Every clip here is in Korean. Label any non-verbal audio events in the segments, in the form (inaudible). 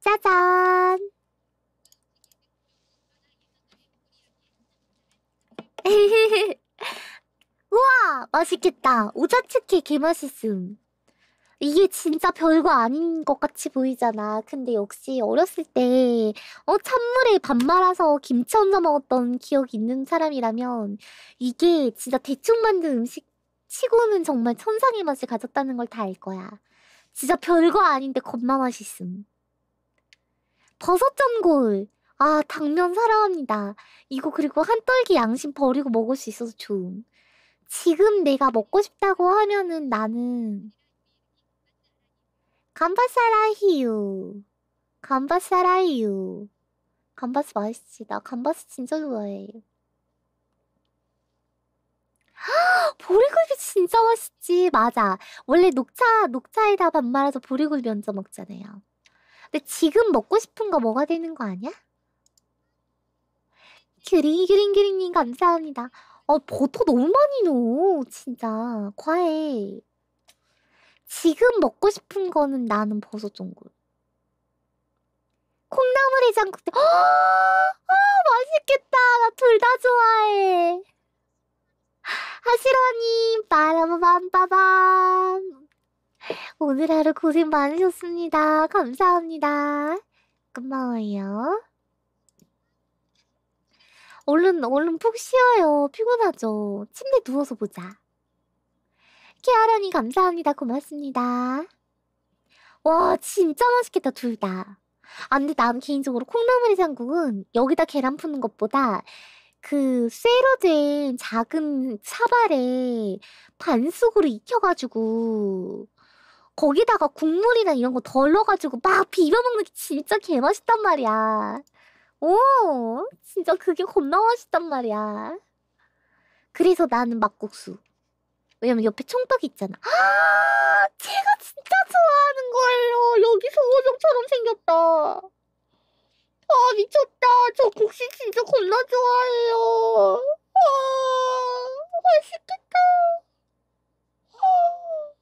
짜잔! (laughs) 우와! 맛있겠다! 오자츠키 개맛있음! 이게 진짜 별거 아닌 것 같이 보이잖아. 근데 역시 어렸을 때, 어, 찬물에 밥 말아서 김치 얹어 먹었던 기억이 있는 사람이라면, 이게 진짜 대충 만든 음식 치고는 정말 천상의 맛을 가졌다는 걸 다 알 거야. 진짜 별거 아닌데 겁나 맛있음. 버섯 전골. 아, 당면 사랑합니다. 이거 그리고 한떨기 양심 버리고 먹을 수 있어서 좋음. 지금 내가 먹고 싶다고 하면은 나는 감바사라히유. 감바사라히유. 감바스 맛있지. 나 감바스 진짜 좋아해. 보리굴비 진짜 맛있지. 맞아. 원래 녹차, 녹차에다 밥 말아서 보리굴비 얹어 먹잖아요. 근데 지금 먹고 싶은 거 뭐가 되는 거 아니야? 그린그린그린님 감사합니다. 어 버터 너무 많이 넣어 진짜 과해. 지금 먹고 싶은 거는 나는 버섯 전골. 콩나물 해장국. 아 맛있겠다. 나 둘 다 좋아해. 하시라님 빠라바밤빠밤. 오늘 하루 고생 많으셨습니다. 감사합니다. 고마워요. 얼른 얼른 푹 쉬어요. 피곤하죠. 침대 누워서 보자. 케아라니 감사합니다. 고맙습니다. 와 진짜 맛있겠다 둘 다. 아 근데 난 개인적으로 콩나물 해장국은 여기다 계란 푸는 것보다 그 쇠로 된 작은 사발에 반숙으로 익혀가지고 거기다가 국물이나 이런 거 덜러가지고 막 비벼먹는 게 진짜 개맛있단 말이야. 오, 진짜 그게 겁나 맛있단 말이야. 그래서 나는 막국수. 왜냐면 옆에 총떡 있잖아. 아, 제가 진짜 좋아하는 거예요. 여기 소호정처럼 생겼다. 아, 미쳤다. 저국수 진짜 겁나 좋아해요. 아, 맛있겠다. 아.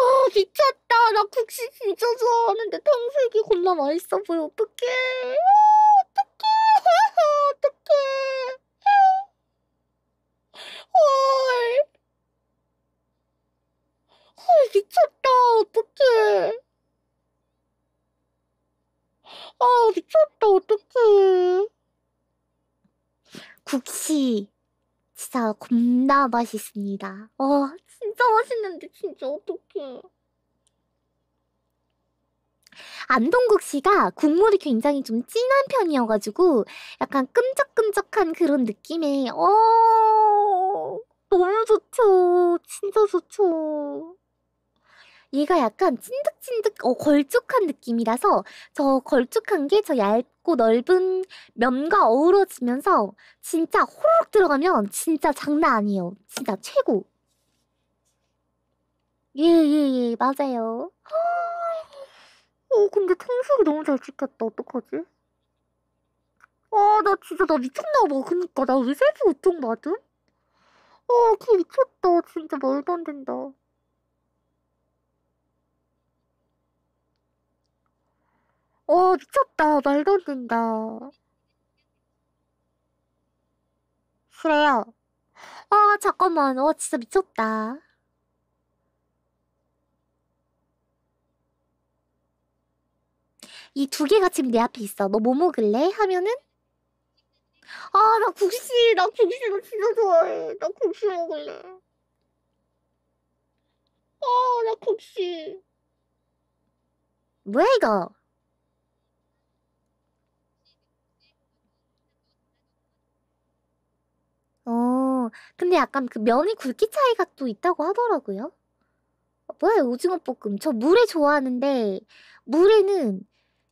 와 아, 미쳤다 나 국시 진짜 좋아하는데 탕수육이 겁나 맛있어 보여 어떡해 아, 어떡해 어떡해 헐. 헐 미쳤다 어떡해 아 미쳤다 어떡해 국시 진짜 겁나 맛있습니다. 와 진짜 맛있는데 진짜 어떡해. 안동국 씨가 국물이 굉장히 좀 진한 편이어가지고 약간 끈적끈적한 그런 느낌의 어 너무 좋죠. 진짜 좋죠. 얘가 약간 찐득찐득 어, 걸쭉한 느낌이라서 저 걸쭉한 게 저 얇고 넓은 면과 어우러지면서 진짜 호로록 들어가면 진짜 장난 아니에요. 진짜 최고. 예예예 예, 예, 맞아요. 어 근데 청소기 너무 잘 찍혔다. 어떡하지? 아 나 진짜 나 미쳤나봐. 그니까 나왜 세기 우통 맞음? 아그 미쳤다. 진짜 말도 안 된다. 와 어, 미쳤다 말도 안 된다 그래요 아 잠깐만 와 어, 진짜 미쳤다 이 두 개가 지금 내 앞에 있어 너 뭐 먹을래? 하면은 아 나 국시 나 국시 나 진짜 좋아해 나 국시 먹을래 아 나 국시 뭐야 이거 어, 근데 약간 그면이 굵기 차이가 또 있다고 하더라고요. 어, 뭐야, 오징어 볶음. 저 물회 좋아하는데, 물회는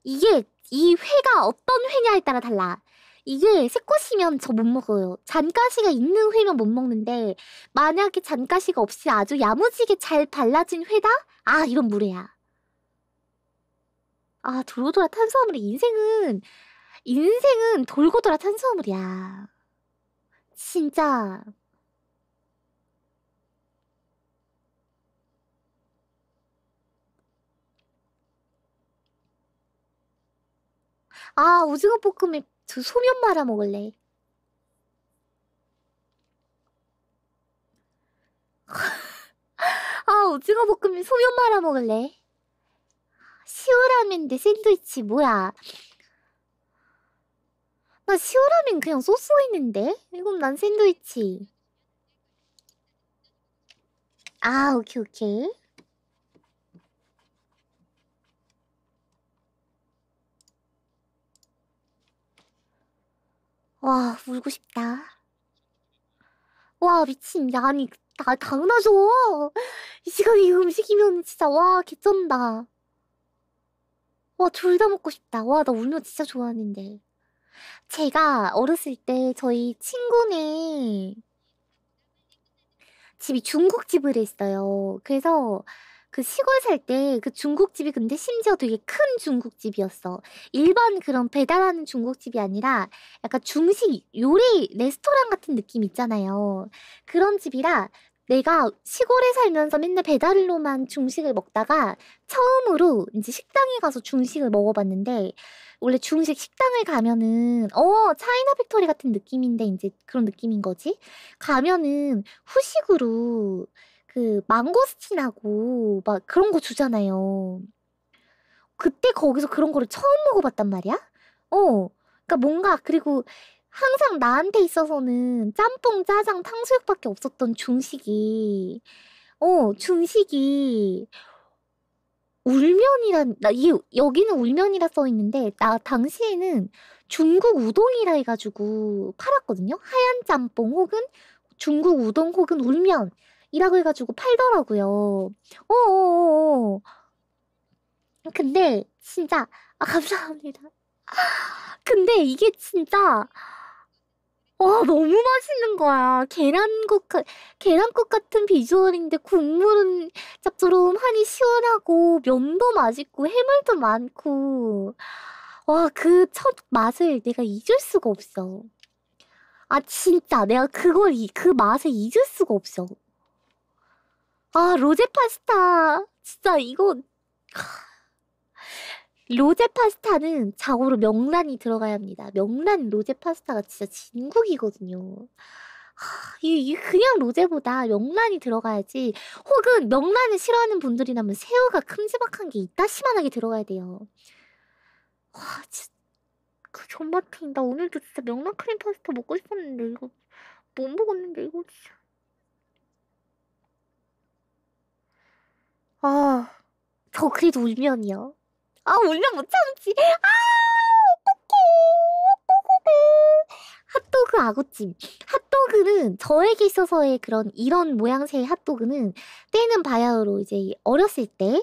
이게 이 회가 어떤 회냐에 따라 달라. 이게 새꼬시면 저 못 먹어요. 잔가시가 있는 회면 못 먹는데, 만약에 잔가시가 없이 아주 야무지게 잘 발라진 회다? 아, 이런 물회야. 아, 돌고 돌아 탄수화물이 인생은, 인생은 돌고 돌아 탄수화물이야. 진짜 아 오징어 볶음에 저 소면 말아 먹을래. (laughs) 아 오징어 볶음에 소면 말아 먹을래. 아, 시오라면내 샌드위치 뭐야? 나 시오라면 그냥 소스 했는데? 이건 난 샌드위치. 아, 오케이, 오케이. 와, 울고 싶다. 와, 미친. 아니, 다, 당연하죠. 이 시간에 이 음식이면 진짜, 와, 개쩐다. 와, 둘 다 먹고 싶다. 와, 나 울면 진짜 좋아하는데. 제가 어렸을 때 저희 친구네 집이 중국집을 했어요. 그래서 그 시골 살 때 그 중국집이 근데 심지어 되게 큰 중국집이었어. 일반 그런 배달하는 중국집이 아니라 약간 중식 요리 레스토랑 같은 느낌 있잖아요. 그런 집이라 내가 시골에 살면서 맨날 배달로만 중식을 먹다가 처음으로 이제 식당에 가서 중식을 먹어봤는데 원래 중식 식당을 가면은 어 차이나 팩토리 같은 느낌인데 이제 그런 느낌인 거지 가면은 후식으로 그 망고스틴하고 막 그런 거 주잖아요 그때 거기서 그런 거를 처음 먹어봤단 말이야 어 그러니까 뭔가 그리고 항상 나한테 있어서는 짬뽕 짜장 탕수육밖에 없었던 중식이 어 중식이 울면이란 나 이게 여기는 울면이라 써 있는데 나 당시에는 중국 우동이라 해가지고 팔았거든요. 하얀 짬뽕 혹은 중국 우동 혹은 울면이라고 해가지고 팔더라고요. 어어어어. 어, 어, 어. 근데 진짜 아, 감사합니다. 근데 이게 진짜 와 너무 맛있는 거야. 계란국 계란국 같은 비주얼인데 국물은 짭조름하니 시원하고 면도 맛있고 해물도 많고 와 그 첫 맛을 내가 잊을 수가 없어. 아 진짜 내가 그걸 이, 그 맛을 잊을 수가 없어. 아 로제 파스타 진짜 이거 로제 파스타는 자고로 명란이 들어가야 합니다. 명란 로제 파스타가 진짜 진국이거든요. 하, 이게 그냥 로제보다 명란이 들어가야지. 혹은 명란을 싫어하는 분들이라면 새우가 큼지막한 게 이따시만하게 들어가야 돼요. 와, 진짜. 그 존맛탱이. 나 오늘도 진짜 명란 크림 파스타 먹고 싶었는데, 이거. 못 먹었는데, 이거 진짜. 아. 저 그래도 울면이요. 아 울면 못 참지. 아 어떡해. 핫도그 아구찜. 핫도그는 저에게 있어서의 그런 이런 모양새의 핫도그는 때는 바야흐로 이제 어렸을 때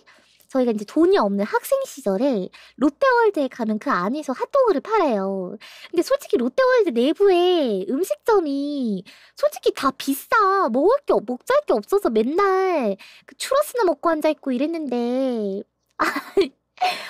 저희가 이제 돈이 없는 학생 시절에 롯데월드에 가면 그 안에서 핫도그를 팔아요. 근데 솔직히 롯데월드 내부에 음식점이 솔직히 다 비싸. 먹을 게, 먹잘 게 없어서 맨날 그 추러스나 먹고 앉아있고 이랬는데. (laughs) 아,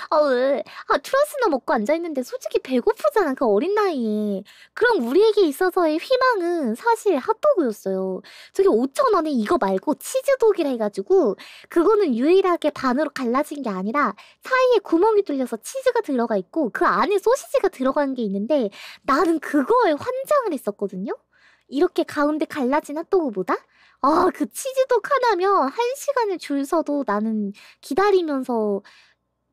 아 왜? 아 트러스나 먹고 앉아있는데 솔직히 배고프잖아 그 어린 나이. 에 그럼 우리에게 있어서의 희망은 사실 핫도그였어요. 저기 5천 원에 이거 말고 치즈독이라 해가지고 그거는 유일하게 반으로 갈라진 게 아니라 사이에 구멍이 뚫려서 치즈가 들어가 있고 그 안에 소시지가 들어간 게 있는데 나는 그거에 환장을 했었거든요. 이렇게 가운데 갈라진 핫도그보다 아 그 치즈독 하나면 한 시간을 줄 서도 나는 기다리면서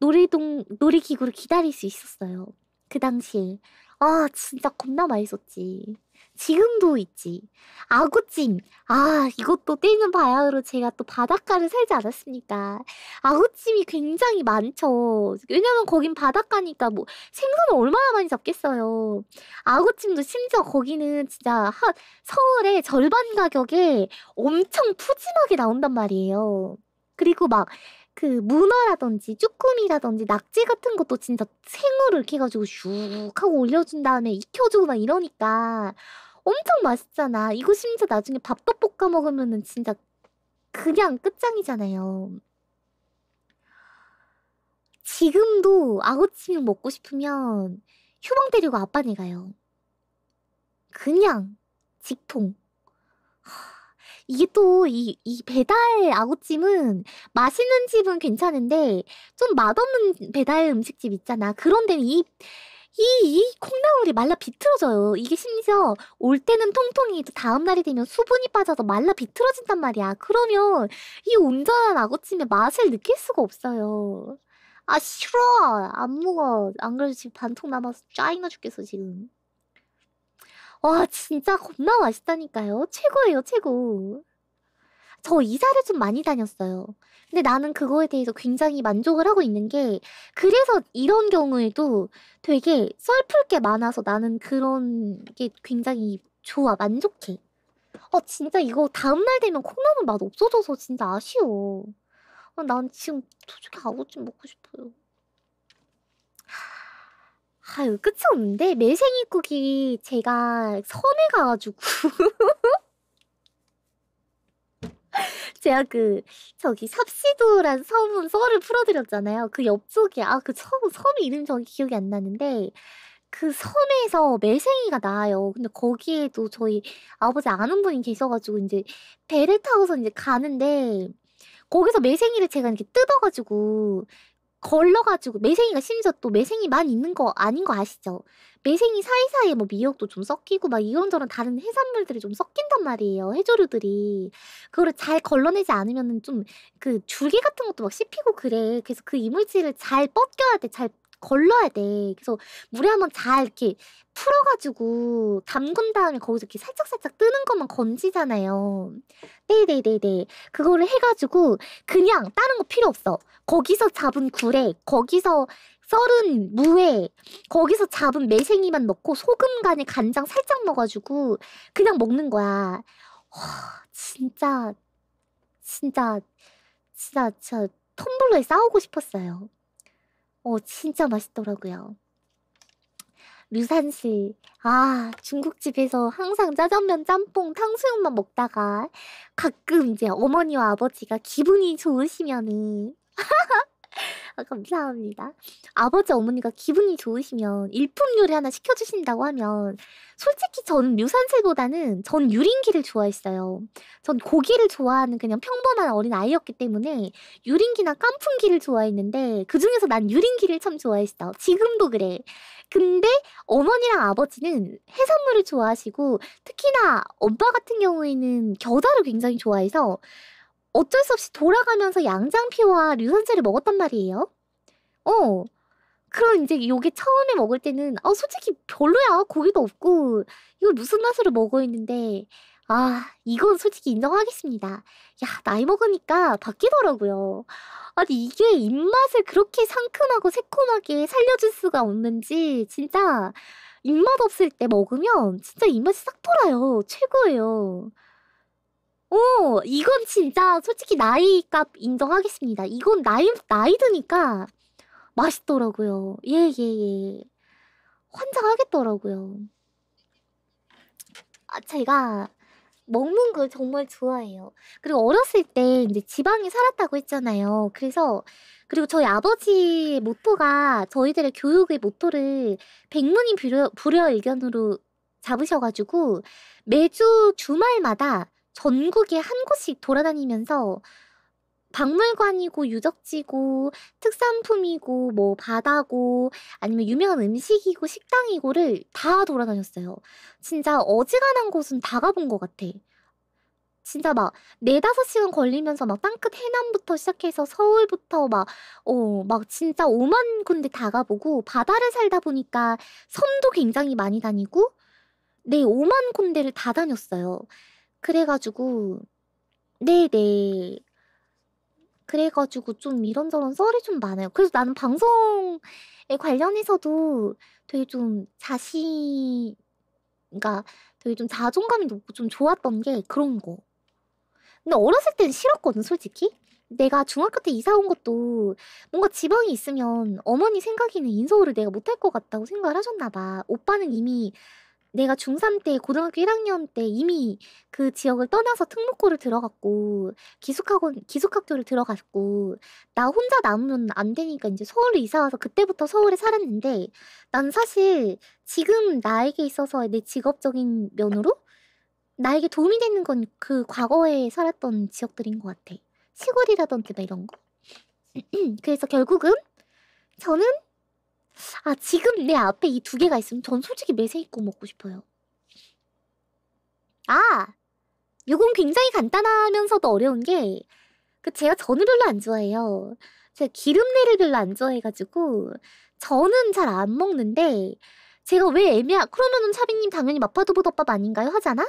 놀이동 놀이기구를 기다릴 수 있었어요. 그 당시에 아 진짜 겁나 맛있었지. 지금도 있지. 아구찜. 아, 이것도 떼는 바야흐로 제가 또 바닷가를 살지 않았습니까? 아구찜이 굉장히 많죠. 왜냐면 거긴 바닷가니까 뭐 생선을 얼마나 많이 잡겠어요. 아구찜도 심지어 거기는 진짜 한 서울의 절반 가격에 엄청 푸짐하게 나온단 말이에요. 그리고 막그 문어라든지 쭈꾸미라든지 낙지 같은 것도 진짜 생으로 이렇게 가지고슉 하고 올려준 다음에 익혀주고 막 이러니까 엄청 맛있잖아. 이거 심지어 나중에 밥도 볶아 먹으면은 진짜 그냥 끝장이잖아요. 지금도 아구찜을 먹고 싶으면 휴방 데리고 아빠네 가요. 그냥 직통. 이게 또이이 배달 아구찜은 맛있는 집은 괜찮은데 좀 맛없는 배달 음식집 있잖아. 그런 데는 이 이, 이 콩나물이 말라 비틀어져요. 이게 심지어 올 때는 통통이 다음날이 되면 수분이 빠져서 말라 비틀어진단 말이야. 그러면 이 온전한 아구찜의 맛을 느낄 수가 없어요. 아 싫어! 안 먹어. 안 그래도 지금 반통 남아서 짜증나 죽겠어 지금. 와 진짜 겁나 맛있다니까요. 최고예요 최고. 저 이사를 좀 많이 다녔어요. 근데 나는 그거에 대해서 굉장히 만족을 하고 있는 게 그래서 이런 경우에도 되게 썰풀 게 많아서 나는 그런 게 굉장히 좋아 만족해. 아 진짜 이거 다음날 되면 콩나물 맛 없어져서 진짜 아쉬워. 아, 난 지금 솔직히 아구찜 먹고 싶어요. 아유 끝이 없는데 매생이국이 제가 섬에 가가지고 (laughs) 제가 그 저기 삽시도란 섬 썰을 풀어드렸잖아요. 그 옆쪽에 아 그 섬섬 이름 정확히 기억이 안 나는데 그 섬에서 매생이가 나요. 와 근데 거기에도 저희 아버지 아는 분이 계셔가지고 이제 배를 타고서 이제 가는데 거기서 매생이를 제가 이렇게 뜯어가지고 걸러가지고 매생이가 심지어 또 매생이만 있는 거 아닌 거 아시죠? 매생이 사이사이에 뭐 미역도 좀 섞이고 막 이런저런 다른 해산물들이 좀 섞인단 말이에요 해조류들이 그거를 잘 걸러내지 않으면은 좀그 줄기 같은 것도 막 씹히고 그래 그래서 그 이물질을 잘 벗겨야 돼잘 걸러야 돼. 그래서 물에 한번 잘 이렇게 풀어가지고 담근 다음에 거기서 이렇게 살짝살짝 뜨는 것만 건지잖아요. 네네네네. 그거를 해가지고 그냥 다른 거 필요 없어. 거기서 잡은 굴에, 거기서 썰은 무에, 거기서 잡은 매생이만 넣고 소금 간에 간장 살짝 넣어가지고 그냥 먹는 거야. 와, 진짜, 진짜, 진짜, 진짜 톰블러에 싸우고 싶었어요. 어, 진짜 맛있더라고요. 류산시. 아, 중국집에서 항상 짜장면, 짬뽕, 탕수육만 먹다가 가끔 이제 어머니와 아버지가 기분이 좋으시면은 (laughs) 아, 감사합니다. 아버지 어머니가 기분이 좋으시면 일품 요리 하나 시켜주신다고 하면 솔직히 저는 산새보다는전 유린기를 좋아했어요. 전 고기를 좋아하는 그냥 평범한 어린 아이였기 때문에 유린기나 깐풍기를 좋아했는데 그 중에서 난 유린기를 참 좋아했어. 지금도 그래. 근데 어머니랑 아버지는 해산물을 좋아하시고 특히나 엄마 같은 경우에는 겨자를 굉장히 좋아해서 어쩔 수 없이 돌아가면서 양장피와 류선체를 먹었단 말이에요. 어. 그럼 이제 요게 처음에 먹을 때는 아 솔직히 별로야. 고기도 없고 이걸 무슨 맛으로 먹어 있는데 아 이건 솔직히 인정하겠습니다. 야 나이 먹으니까 바뀌더라고요. 아니 이게 입맛을 그렇게 상큼하고 새콤하게 살려줄 수가 없는지 진짜 입맛 없을 때 먹으면 진짜 입맛이 싹 돌아요. 최고예요. 오, 이건 진짜 솔직히 나이값 인정하겠습니다. 이건 나이, 나이 드니까 맛있더라고요. 예, 예, 예. 환장하겠더라고요. 아, 제가 먹는 걸 정말 좋아해요. 그리고 어렸을 때 이제 지방에 살았다고 했잖아요. 그래서 그리고 저희 아버지 모토가 저희들의 교육의 모토를 백문이 불여, 불여 의견으로 잡으셔가지고 매주 주말마다 전국에 한 곳씩 돌아다니면서 박물관이고 유적지고 특산품이고 뭐 바다고 아니면 유명한 음식이고 식당이고를 다 돌아다녔어요. 진짜 어지간한 곳은 다 가본 것 같아. 진짜 막 네다섯 시간 걸리면서 막 땅끝 해남부터 시작해서 서울부터 막어막 어, 진짜 오만 군데 다 가보고 바다를 살다 보니까 섬도 굉장히 많이 다니고 네 오만 군데를 다 다녔어요. 그래가지고 네네. 그래가지고 좀 이런저런 썰이 좀 많아요. 그래서 나는 방송에 관련해서도 되게 좀 자신, 그러니까 되게 좀 자존감이 높고 좀 좋았던 게 그런 거. 근데 어렸을 때는 싫었거든, 솔직히. 내가 중학교 때 이사 온 것도 뭔가 지방이 있으면 어머니 생각에는 인서울을 내가 못할 것 같다고 생각을 하셨나 봐. 오빠는 이미 내가 중3 때 고등학교 1학년 때 이미 그 지역을 떠나서 특목고를 들어갔고 기숙학원 기숙학교를 들어갔고 나 혼자 남으면 안 되니까 이제 서울에 이사 와서 그때부터 서울에 살았는데 난 사실 지금 나에게 있어서 내 직업적인 면으로 나에게 도움이 되는 건 그 과거에 살았던 지역들인 것 같아 시골이라든지 막 이런 거 (clears throat) 그래서 결국은 저는 아 지금 내 앞에 이 두 개가 있으면 전 솔직히 매세이코 먹고 싶어요. 아! 요건 굉장히 간단하면서도 어려운 게 그 제가 전을 별로 안 좋아해요. 제가 기름내를 별로 안 좋아해가지고 저는 잘안 먹는데 제가 왜 애매하... 그러면은 차비님 당연히 마파두부덮밥 아닌가요? 하잖아?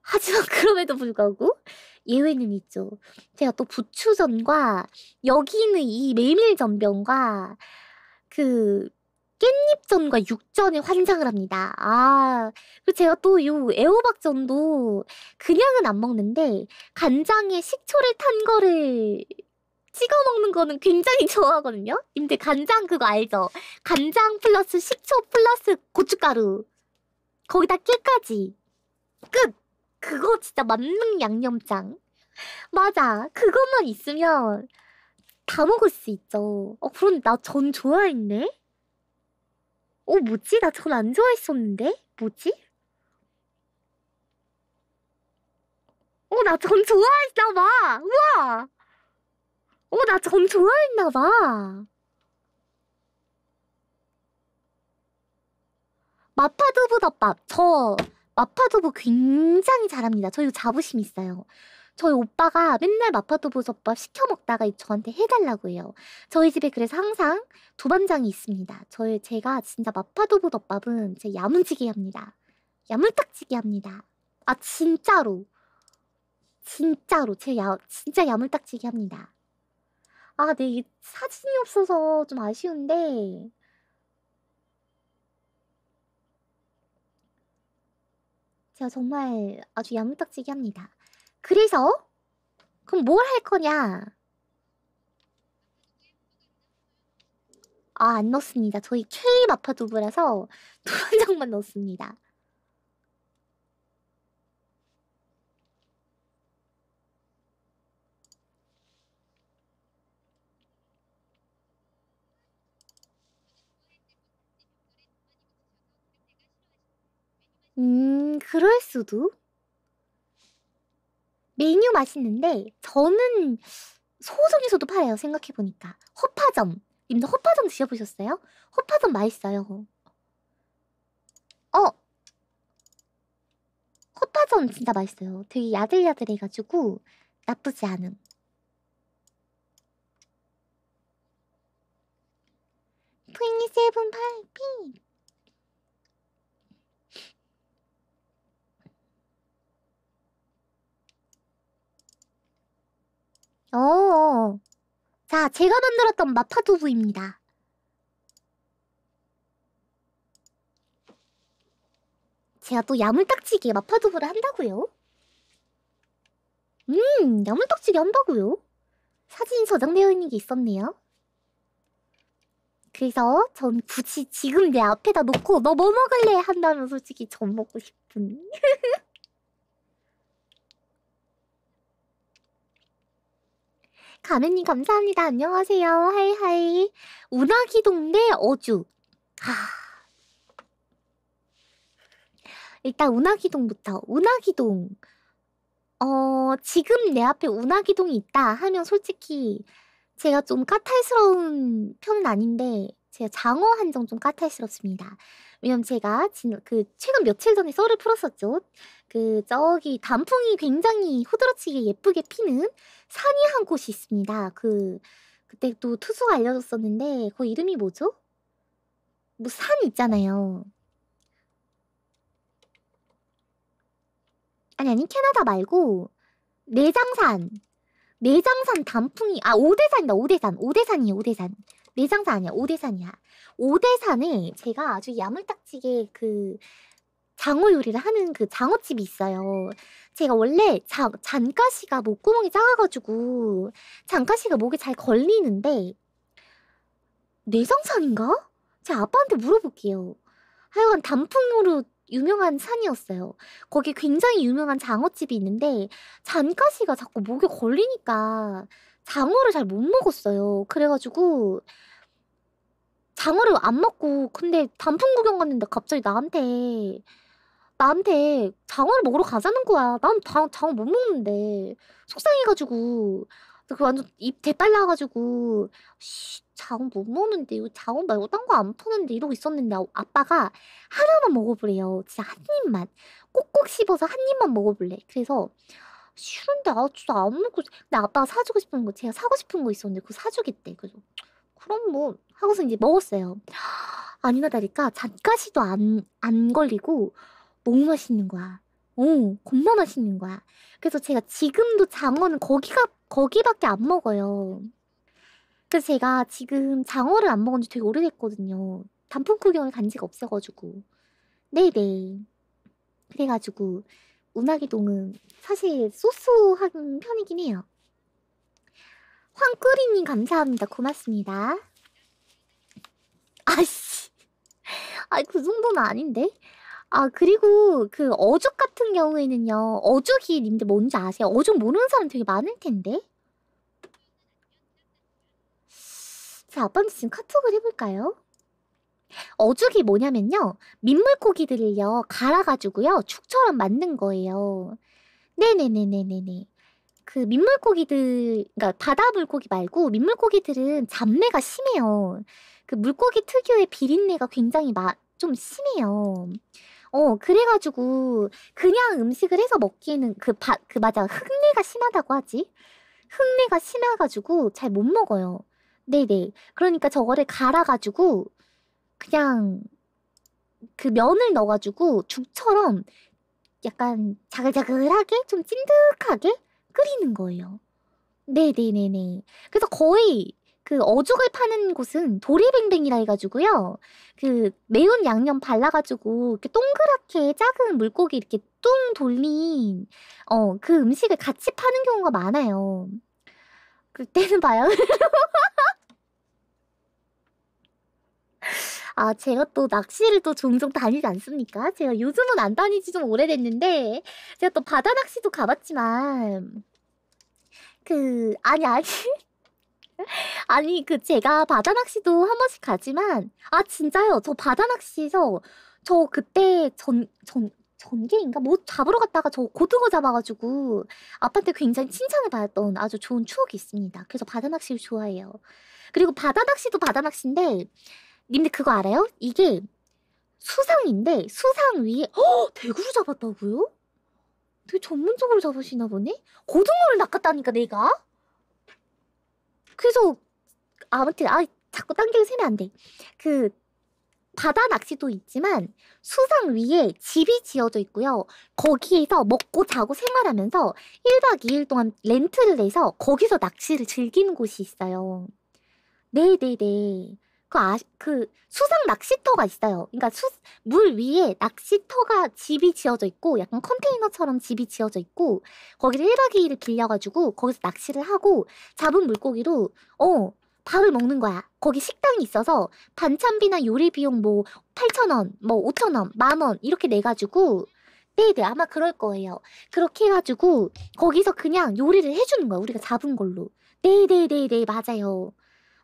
하지만 (laughs) 그럼에도 불구하고 예외는 있죠. 제가 또 부추전과 여기 있는 이 메밀전병과 그 깻잎전과 육전의 환상을 합니다. 아, 그리고 제가 또 요 애호박전도 그냥은 안 먹는데 간장에 식초를 탄 거를 찍어 먹는 거는 굉장히 (laughs) 좋아하거든요. 님들 간장 그거 알죠? 간장 플러스 식초 플러스 고춧가루 거기다 깨까지 끝. 그거 진짜 만능 양념장. 맞아. 그것만 있으면 다 먹을 수 있죠. 어, 그럼 나 전 좋아했네? 어 뭐지? 나 저걸 안 좋아했었는데? 뭐지? 어나 전 좋아했나봐! 우와! 어나 전 좋아했나봐! 마파두부 덮밥! 저 마파두부 굉장히 잘합니다. 저 이거 자부심 있어요. 저희 오빠가 맨날 마파두부솥밥 시켜 먹다가 저한테 해달라고 해요. 저희 집에 그래서 항상 두반장이 있습니다. 저희 제가 진짜 마파두부덮밥은 제 야무지게 합니다. 야물딱지게 합니다. 아 진짜로 진짜로 제 야 진짜 야물딱지게 합니다. 아, 네, 이 사진이 없어서 좀 아쉬운데. 제가 정말 아주 야물딱지게 합니다. 그래서? 그럼 뭘 할 거냐? 아, 안 넣습니다. 저희 K 마파두부라서 (laughs) 두란장만 넣습니다. 음, 그럴 수도? 메뉴 맛있는데 저는 소중에서도 팔아요. 생각해보니까. 허파점. 님들 허파점 드셔보셨어요? 허파점 맛있어요. 어! 허파점 진짜 맛있어요. 되게 야들야들해가지고 나쁘지 않음. 프잉이 세븐 파이핑 어, 어. 자, 제가 만들었던 마파두부입니다. 제가 또야물딱지기 마파두부를 한다고요? 음, 야물딱지기 한다고요? 사진 저장되어 있는 게 있었네요. 그래서 전 굳이 지금 내 앞에다 놓고 너 뭐 먹을래? 한다면 솔직히 전 먹고 싶은 (laughs) 가면님 감사합니다. 안녕하세요. 하이하이. 운하기 동네 어주. 하. 아. 일단 운하기동부터. 운하기동. 어, 지금 내 앞에 운하기동이 있다 하면 솔직히 제가 좀 까탈스러운 편은 아닌데 제가 장어 한정 좀 까탈스럽습니다. 왜냐면 제가 진, 그 최근 며칠 전에 썰을 풀었었죠. 그 저기 단풍이 굉장히 호들어치게 예쁘게 피는 산이 한 곳이 있습니다. 그 그때 또 투수가 알려줬었는데 그 이름이 뭐죠? 뭐 산 있잖아요. 아니 아니 캐나다 말고 내장산 내장산 단풍이 아 오대산이다 오대산 오대산이에요 오대산 내장산 아니야 오대산이야 오대산에 제가 아주 야물딱지게 그 장어 요리를 하는 그 장어집이 있어요. 제가 원래 자, 잔가시가 목구멍이 작아가지고 잔가시가 목에 잘 걸리는데 내장산인가? 제 아빠한테 물어볼게요. 하여간 단풍으로 유명한 산이었어요. 거기 굉장히 유명한 장어집이 있는데 잔가시가 자꾸 목에 걸리니까 장어를 잘 못 먹었어요. 그래가지고 장어를 안 먹고 근데 단풍 구경 갔는데 갑자기 나한테 나한테 장어를 먹으러 가자는 거야. 난 다, 장어 못 먹는데 속상해가지고 그 완전 입 대빨라가지고 씨 장어 못 먹는데 이거 장어 말고 딴 거 안 푸는데 이러고 있었는데 아빠가 하나만 먹어보래요. 진짜 한 입만 꼭꼭 씹어서 한 입만 먹어볼래. 그래서 싫은데 아 진짜 안 먹고 근데 아빠가 사주고 싶은 거 제가 사고 싶은 거 있었는데 그거 사주겠대. 그래서 그럼 뭐 하고서 이제 먹었어요. 아니나 (gasps) 다를까 잔가시도 안, 안 걸리고 너무 맛있는 거야. 어, 겁나 맛있는 거야. 그래서 제가 지금도 장어는 거기가, 거기밖에 안 먹어요. 그래서 제가 지금 장어를 안 먹은 지 되게 오래됐거든요. 단풍 구경을 간 지가 없어가지고. 네네. 그래가지고, 우나기동은 사실 소소한 편이긴 해요. 황꾸리님 감사합니다. 고맙습니다. 아씨. 아그 정도는 아닌데. 아 그리고 그 어죽 같은 경우에는요. 어죽이 님들 뭔지 아세요? 어죽 모르는 사람 되게 많을 텐데. 자, 아빠한테 지금 카톡을 해볼까요? 어죽이 뭐냐면요. 민물고기들을요. 갈아가지고요. 죽처럼 만든 거예요. 네네네네네네. 그 민물고기들, 그러니까 바다 물고기 말고 민물고기들은 잡내가 심해요. 그 물고기 특유의 비린내가 굉장히 마, 좀 심해요. 어, 그래가지고 그냥 음식을 해서 먹기에는 그, 바, 그 맞아. 흙내가 심하다고 하지? 흙내가 심해가지고 잘 못 먹어요. 네네. 그러니까 저거를 갈아가지고 그냥 그 면을 넣어가지고 죽처럼 약간 자글자글하게 좀 찐득하게 끓이는 거예요. 네네네네. 그래서 거의 그 어죽을 파는 곳은 도리뱅뱅이라 해가지고요. 그 매운 양념 발라가지고 이렇게 동그랗게 작은 물고기 이렇게 뚱 돌린 어그 음식을 같이 파는 경우가 많아요. 그때는 (laughs) 봐요. 아, 제가 또 낚시를 또 종종 다니지 않습니까? 제가 요즘은 안 다니지 좀 오래됐는데, 제가 또 바다 낚시도 가봤지만, 그, 아니, 아니. (laughs) 아니, 그, 제가 바다 낚시도 한 번씩 가지만, 아, 진짜요. 저 바다 낚시에서, 저 그때 전, 전, 전개인가? 뭐 잡으러 갔다가 저 고등어 잡아가지고 아빠한테 굉장히 칭찬을 받았던 아주 좋은 추억이 있습니다. 그래서 바다 낚시를 좋아해요. 그리고 바다 낚시도 바다 낚시인데 님들 그거 알아요? 이게 수상인데 수상 위에 허! 대구를 잡았다고요? 되게 전문적으로 잡으시나 보네? 고등어를 낚았다니까 내가? 그래서 아무튼 아 자꾸 당기를 세면 안 돼. 그 바다 낚시도 있지만 수상 위에 집이 지어져 있고요. 거기에서 먹고 자고 생활하면서 1박 2일 동안 렌트를 해서 거기서 낚시를 즐기는 곳이 있어요. 네네네. 네, 네. 그, 아, 그 수상 낚시터가 있어요. 그러니까 수, 물 위에 낚시터가 집이 지어져 있고 약간 컨테이너처럼 집이 지어져 있고 거기를 1박 2일을 빌려가지고 거기서 낚시를 하고 잡은 물고기로 어 밥을 먹는 거야. 거기 식당이 있어서 반찬비나 요리 비용 뭐 8,000원, 뭐 5,000원, 만원 이렇게 내가지고 네네 네, 아마 그럴 거예요. 그렇게 해가지고 거기서 그냥 요리를 해주는 거야. 우리가 잡은 걸로. 네네네네 네, 네, 맞아요.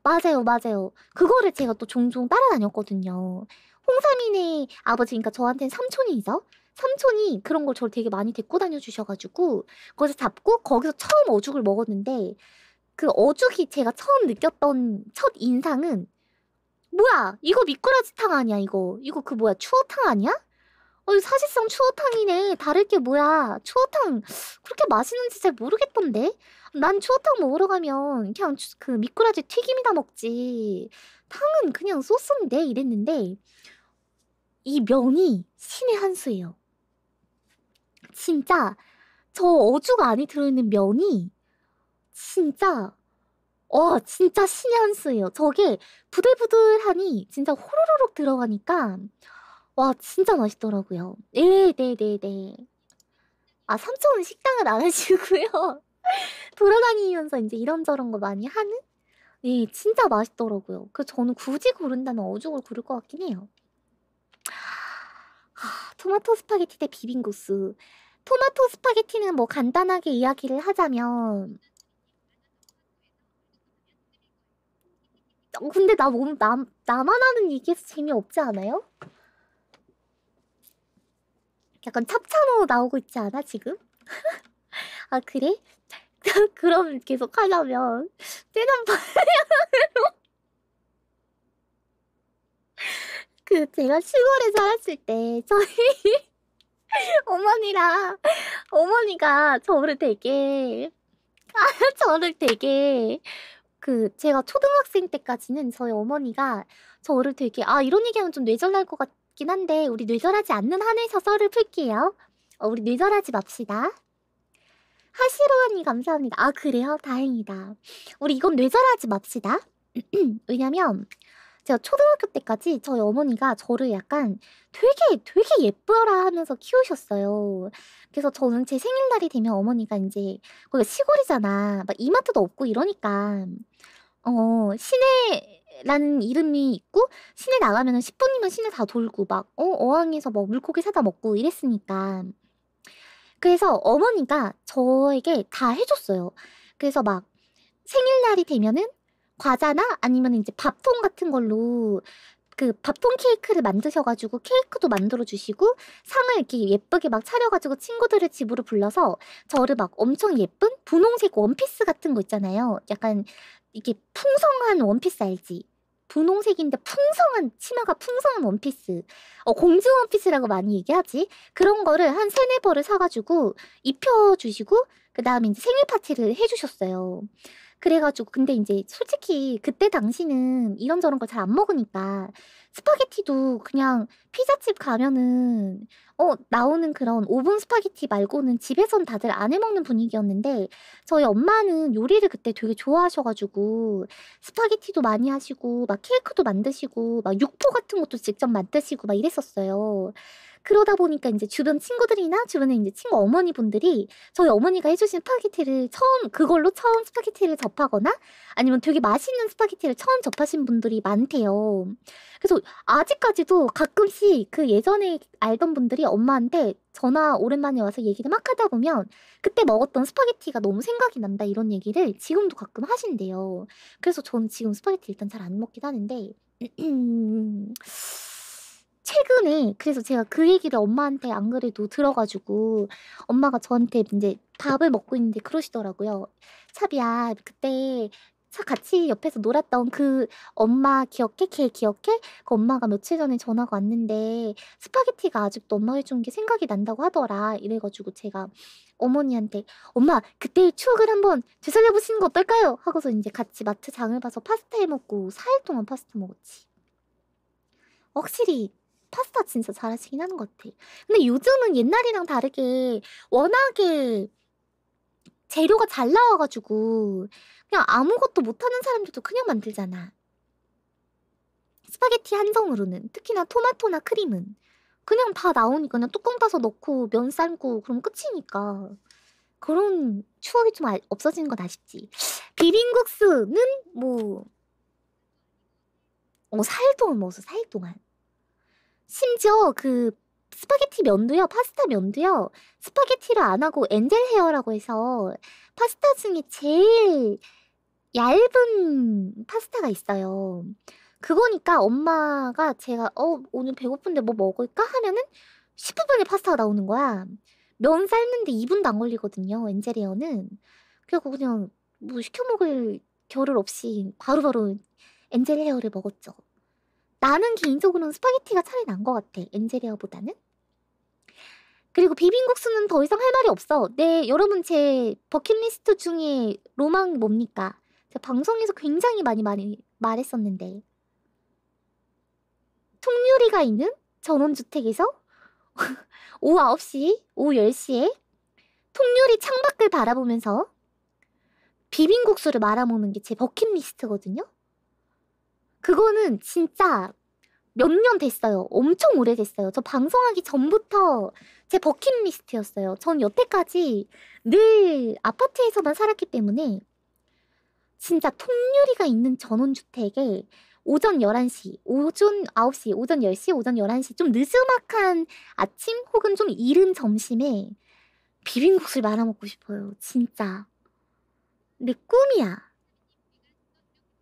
맞아요, 맞아요. 그거를 제가 또 종종 따라다녔거든요. 홍삼이네 아버지, 니까 그러니까 저한테는 삼촌이죠. 삼촌이 그런 걸 저를 되게 많이 데리고 다녀주셔가지고 거기서 잡고 거기서 처음 어죽을 먹었는데 그 어죽이 제가 처음 느꼈던 첫 인상은 뭐야 이거 미꾸라지탕 아니야 이거 이거 그 뭐야 추어탕 아니야? 어 사실상 추어탕이네 다를 게 뭐야 추어탕 그렇게 맛있는지 잘 모르겠던데 난 추어탕 먹으러 가면 그냥 그 미꾸라지 튀김이다 먹지. 탕은 그냥 소스인데 이랬는데 이 면이 신의 한 수예요. 진짜 저 어죽 안에 들어있는 면이 진짜 와 어, 진짜 신의 한 수예요. 저게 부들부들하니 진짜 호로록 들어가니까 와 진짜 맛있더라고요. 네네네네. 네, 네, 네. 아 삼촌은 식당을 안 하시고요. (laughs) 돌아다니면서 이제 이런저런 거 많이 하는? 예, 진짜 맛있더라고요. 그 저는 굳이 고른다면 어죽을 고를 것 같긴 해요. 아, 토마토 스파게티 대 비빔국수. 토마토 스파게티는 뭐 간단하게 이야기를 하자면 어, 근데 나 몸, 나, 나만 하는 얘기에서 재미없지 않아요? 약간 찹찬로 나오고 있지 않아, 지금? (laughs) 아 그래? (laughs) 그럼 계속 하려면 쟤는 방향으그 제가 시골에 살았을 때 저희 (laughs) 어머니랑 어머니가 저를 되게 아, 저를 되게 그 제가 초등학생 때까지는 저희 어머니가 저를 되게 아 이런 얘기하면 좀 뇌절날 것 같긴 한데 우리 뇌절하지 않는 한에서 썰을 풀게요. 어, 우리 뇌절하지 맙시다. 하시로 언니 감사합니다. 아 그래요? 다행이다. 우리 이건 뇌절하지 맙시다. (clears throat) 왜냐면 제가 초등학교 때까지 저희 어머니가 저를 약간 되게 되게 예뻐라 하면서 키우셨어요. 그래서 저는 제 생일날이 되면 어머니가 이제 거기 시골이잖아. 막 이마트도 없고 이러니까 어 시내라는 이름이 있고 시내 나가면은 10분이면 시내 다 돌고 막 어, 어항에서 뭐 물고기 사다 먹고 이랬으니까 그래서 어머니가 저에게 다 해줬어요. 그래서 막 생일날이 되면은 과자나 아니면 이제 밥통 같은 걸로 그 밥통 케이크를 만드셔가지고 케이크도 만들어주시고 상을 이렇게 예쁘게 막 차려가지고 친구들을 집으로 불러서 저를 막 엄청 예쁜 분홍색 원피스 같은 거 있잖아요. 약간 이게 풍성한 원피스 알지? 분홍색인데 풍성한 치마가 풍성한 원피스 어, 공주 원피스라고 많이 얘기하지 그런 거를 한 세네 벌을 사가지고 입혀주시고 그 다음에 이제 생일 파티를 해주셨어요 그래가지고 근데 이제 솔직히 그때 당시는 이런저런 걸 잘 안 먹으니까 스파게티도 그냥 피자집 가면은 어, 나오는 그런 오븐 스파게티 말고는 집에선 다들 안 해먹는 분위기였는데 저희 엄마는 요리를 그때 되게 좋아하셔가지고 스파게티도 많이 하시고 막 케이크도 만드시고 막 육포 같은 것도 직접 만드시고 막 이랬었어요. 그러다 보니까 이제 주변 친구들이나 주변에 이제 친구 어머니분들이 저희 어머니가 해주신 스파게티를 처음 그걸로 처음 스파게티를 접하거나 아니면 되게 맛있는 스파게티를 처음 접하신 분들이 많대요. 그래서 아직까지도 가끔씩 그 예전에 알던 분들이 엄마한테 전화 오랜만에 와서 얘기를 막 하다 보면 그때 먹었던 스파게티가 너무 생각이 난다 이런 얘기를 지금도 가끔 하신대요. 그래서 저는 지금 스파게티 일단 잘 안 먹긴 하는데 (clears throat) 음, 최근에 그래서 제가 그 얘기를 엄마한테 안 그래도 들어가지고 엄마가 저한테 이제 밥을 먹고 있는데 그러시더라고요. 차비야 그때 차 같이 옆에서 놀았던 그 엄마 기억해? 걔 기억해? 그 엄마가 며칠 전에 전화가 왔는데 스파게티가 아직도 엄마가 해준 게 생각이 난다고 하더라. 이래가지고 제가 어머니한테 엄마 그때의 추억을 한번 되살려보시는 거 어떨까요? 하고서 이제 같이 마트 장을 봐서 파스타 해먹고 4일 동안 파스타 먹었지. 확실히 파스타 진짜 잘하시긴 하는 것 같아. 근데 요즘은 옛날이랑 다르게 워낙에 재료가 잘 나와가지고 그냥 아무것도 못하는 사람들도 그냥 만들잖아. 스파게티 한성으로는 특히나 토마토나 크림은 그냥 다 나오니까 그냥 뚜껑 따서 넣고 면 삶고 그럼 끝이니까 그런 추억이 좀 아, 없어지는 건 아쉽지. 비빔국수는 뭐 어, 살 동안 먹었어, 살 동안. 심지어 그 스파게티 면도요, 파스타 면도요, 스파게티를 안 하고 엔젤 헤어라고 해서 파스타 중에 제일 얇은 파스타가 있어요. 그거니까 엄마가 제가 어, 오늘 배고픈데 뭐 먹을까? 하면은 10분만에 파스타가 나오는 거야. 면 삶는데 2분도 안 걸리거든요, 엔젤 헤어는. 그래갖고 그냥 뭐 시켜 먹을 겨를 없이 바로바로 바로 엔젤 헤어를 먹었죠. 나는 개인적으로는 스파게티가 차라리 난 것 같아. 엔젤리아보다는 그리고 비빔국수는 더 이상 할 말이 없어. 네, 여러분 제 버킷리스트 중에 로망 뭡니까? 제가 방송에서 굉장히 많이 많이 말했었는데 통유리가 있는 전원주택에서 (laughs) 오후 9시, 오후 10시에 통유리 창밖을 바라보면서 비빔국수를 말아먹는 게 제 버킷리스트거든요. 그거는 진짜 몇 년 됐어요. 엄청 오래됐어요. 저 방송하기 전부터 제 버킷리스트였어요. 전 여태까지 늘 아파트에서만 살았기 때문에 진짜 통유리가 있는 전원주택에 오전 11시, 오전 9시, 오전 10시, 오전 11시 좀 느즈막한 아침 혹은 좀 이른 점심에 비빔국수를 말아먹고 싶어요. 진짜. 내 꿈이야.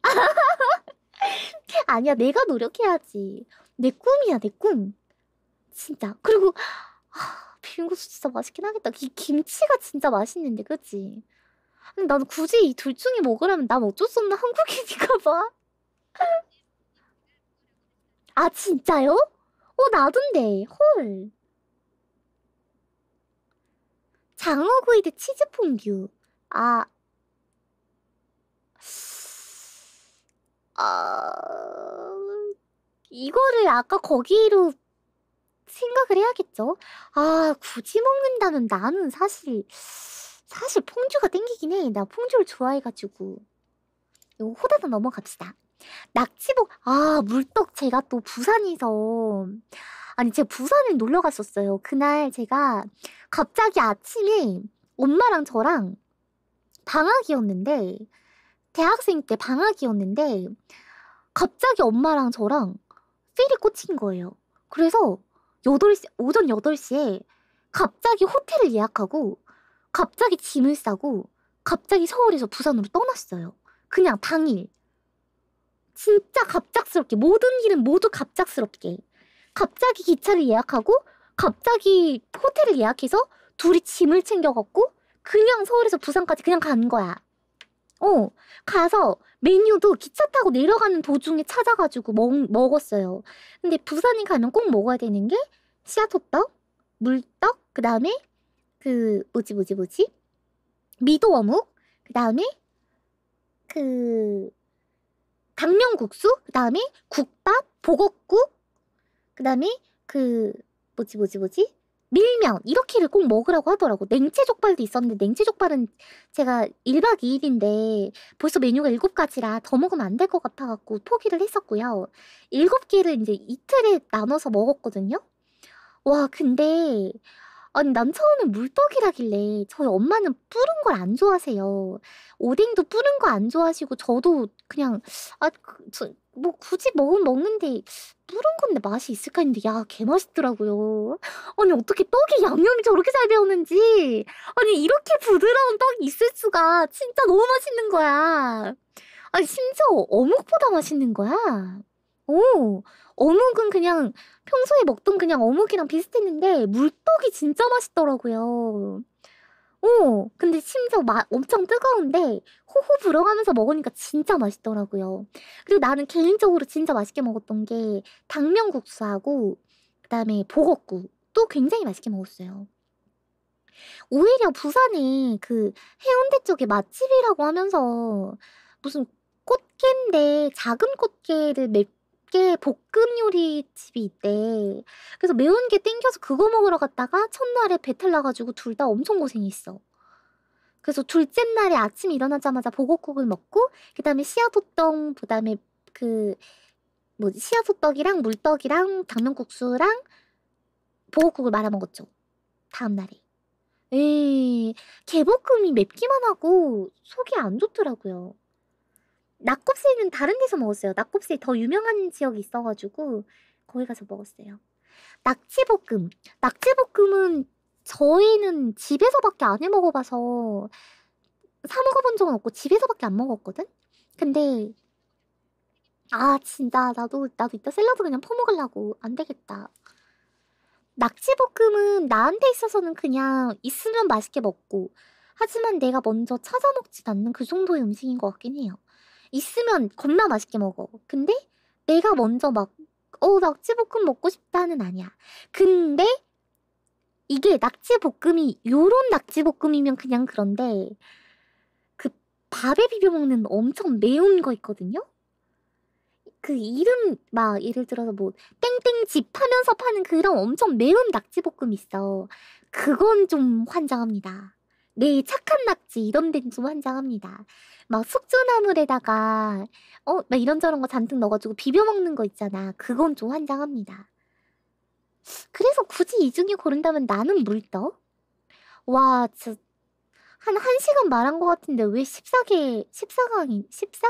(laughs) (laughs) 아니야, 내가 노력해야지. 내 꿈이야, 내 꿈. 진짜. 그리고 아, 비빔국수 진짜 맛있긴 하겠다. 이 김치가 진짜 맛있는데, 그치? 근데 나도 굳이 이 둘 중에 먹으려면 난 어쩔 수 없는 한국인인가 봐. (laughs) 아, 진짜요? 어, 나던데. 헐. 장어구이 대 치즈 퐁듀. 아. 아... 이거를 아까 거기로 생각을 해야겠죠? 아, 굳이 먹는다면 나는 사실, 사실 퐁주가 땡기긴 해. 나 퐁주를 좋아해가지고. 이거 호다다 넘어갑시다. 낙지볶, 아, 물떡 제가 또 부산에서, 아니, 제가 부산을 놀러 갔었어요. 그날 제가 갑자기 아침에 엄마랑 저랑 방학이었는데, 대학생 때 방학이었는데 갑자기 엄마랑 저랑 필이 꽂힌 거예요. 그래서 8시, 오전 8시에 갑자기 호텔을 예약하고 갑자기 짐을 싸고 갑자기 서울에서 부산으로 떠났어요. 그냥 당일. 진짜 갑작스럽게 모든 일은 모두 갑작스럽게 갑자기 기차를 예약하고 갑자기 호텔을 예약해서 둘이 짐을 챙겨갖고 그냥 서울에서 부산까지 그냥 간 거야. 어, 가서 메뉴도 기차 타고 내려가는 도중에 찾아가지고 먹, 먹었어요. 근데 부산에 가면 꼭 먹어야 되는 게 씨앗호떡, 물떡, 그 다음에 그 뭐지 뭐지 뭐지 미도어묵, 그 다음에 그 당면국수, 그 다음에 국밥, 보곡국, 그 다음에 그 뭐지 뭐지 뭐지 밀면 이렇게를 꼭 먹으라고 하더라고. 냉채 족발도 있었는데 냉채 족발은 제가 1박 2일인데 벌써 메뉴가 7가지라 더 먹으면 안 될 것 같아갖고 포기를 했었고요. 7개를 이제 이틀에 나눠서 먹었거든요. 와 근데 아니 남창호는 물떡이라길래 저희 엄마는 뿌른 걸 안 좋아하세요. 오뎅도 뿌른 거 안 좋아하시고 저도 그냥 아 그, 저, 뭐 굳이 먹은 먹는데 물은 건데 맛이 있을까 했는데 야 개맛있더라고요. 아니 어떻게 떡이 양념이 저렇게 잘 배웠는지 아니 이렇게 부드러운 떡이 있을 수가 진짜 너무 맛있는 거야. 아니 심지어 어묵보다 맛있는 거야. 오 어묵은 그냥 평소에 먹던 그냥 어묵이랑 비슷했는데 물떡이 진짜 맛있더라고요. 어, 근데 심지어 마, 엄청 뜨거운데 호호 불어가면서 먹으니까 진짜 맛있더라고요. 그리고 나는 개인적으로 진짜 맛있게 먹었던 게 당면국수하고 그다음에 보거국도 굉장히 맛있게 먹었어요. 오히려 부산에 그 해운대 쪽에 맛집이라고 하면서 무슨 꽃게인데 작은 꽃게를 맵 밖에 볶음 요리집이 있대. 그래서 매운 게 땡겨서 그거 먹으러 갔다가 첫날에 배탈 나가지고 둘 다 엄청 고생했어. 그래서 둘째 날에 아침 일어나자마자 보고국을 먹고 그다음에 씨앗호떡 그다음에 그 뭐지 씨앗호떡이랑 물떡이랑 당면국수랑 보고국을 말아 먹었죠. 다음 날에. 에 예. 개볶음이 맵기만 하고 속이 안 좋더라고요. 낙곱새는 다른 데서 먹었어요. 낙곱새 더 유명한 지역이 있어가지고 거기 가서 먹었어요. 낙지볶음. 낙지볶음은 저희는 집에서밖에 안 해 먹어봐서 사 먹어본 적은 없고 집에서밖에 안 먹었거든? 근데 아 진짜 나도 나도 이따 샐러드 그냥 퍼먹으려고 안 되겠다. 낙지볶음은 나한테 있어서는 그냥 있으면 맛있게 먹고 하지만 내가 먼저 찾아 먹진 않는 그 정도의 음식인 것 같긴 해요. 있으면 겁나 맛있게 먹어. 근데 내가 먼저 막, 어, 낙지볶음 먹고 싶다는 아니야. 근데 이게 낙지볶음이, 요런 낙지볶음이면 그냥 그런데 그 밥에 비벼먹는 엄청 매운 거 있거든요? 그 이름, 막 예를 들어서 뭐, 땡땡집 하면서 파는 그런 엄청 매운 낙지볶음 있어. 그건 좀 환장합니다. 네, 착한 낙지 이런 덴는 환장합니다. 막 숙주나물에다가 어, 나 이런저런 거 잔뜩 넣어가지고 비벼 먹는 거 있잖아. 그건 좀 환장합니다. 그래서 굳이 이 중에 고른다면 나는 물떡? 와, 진한 1시간 말한 것 같은데 왜 14개, 14강이, 14?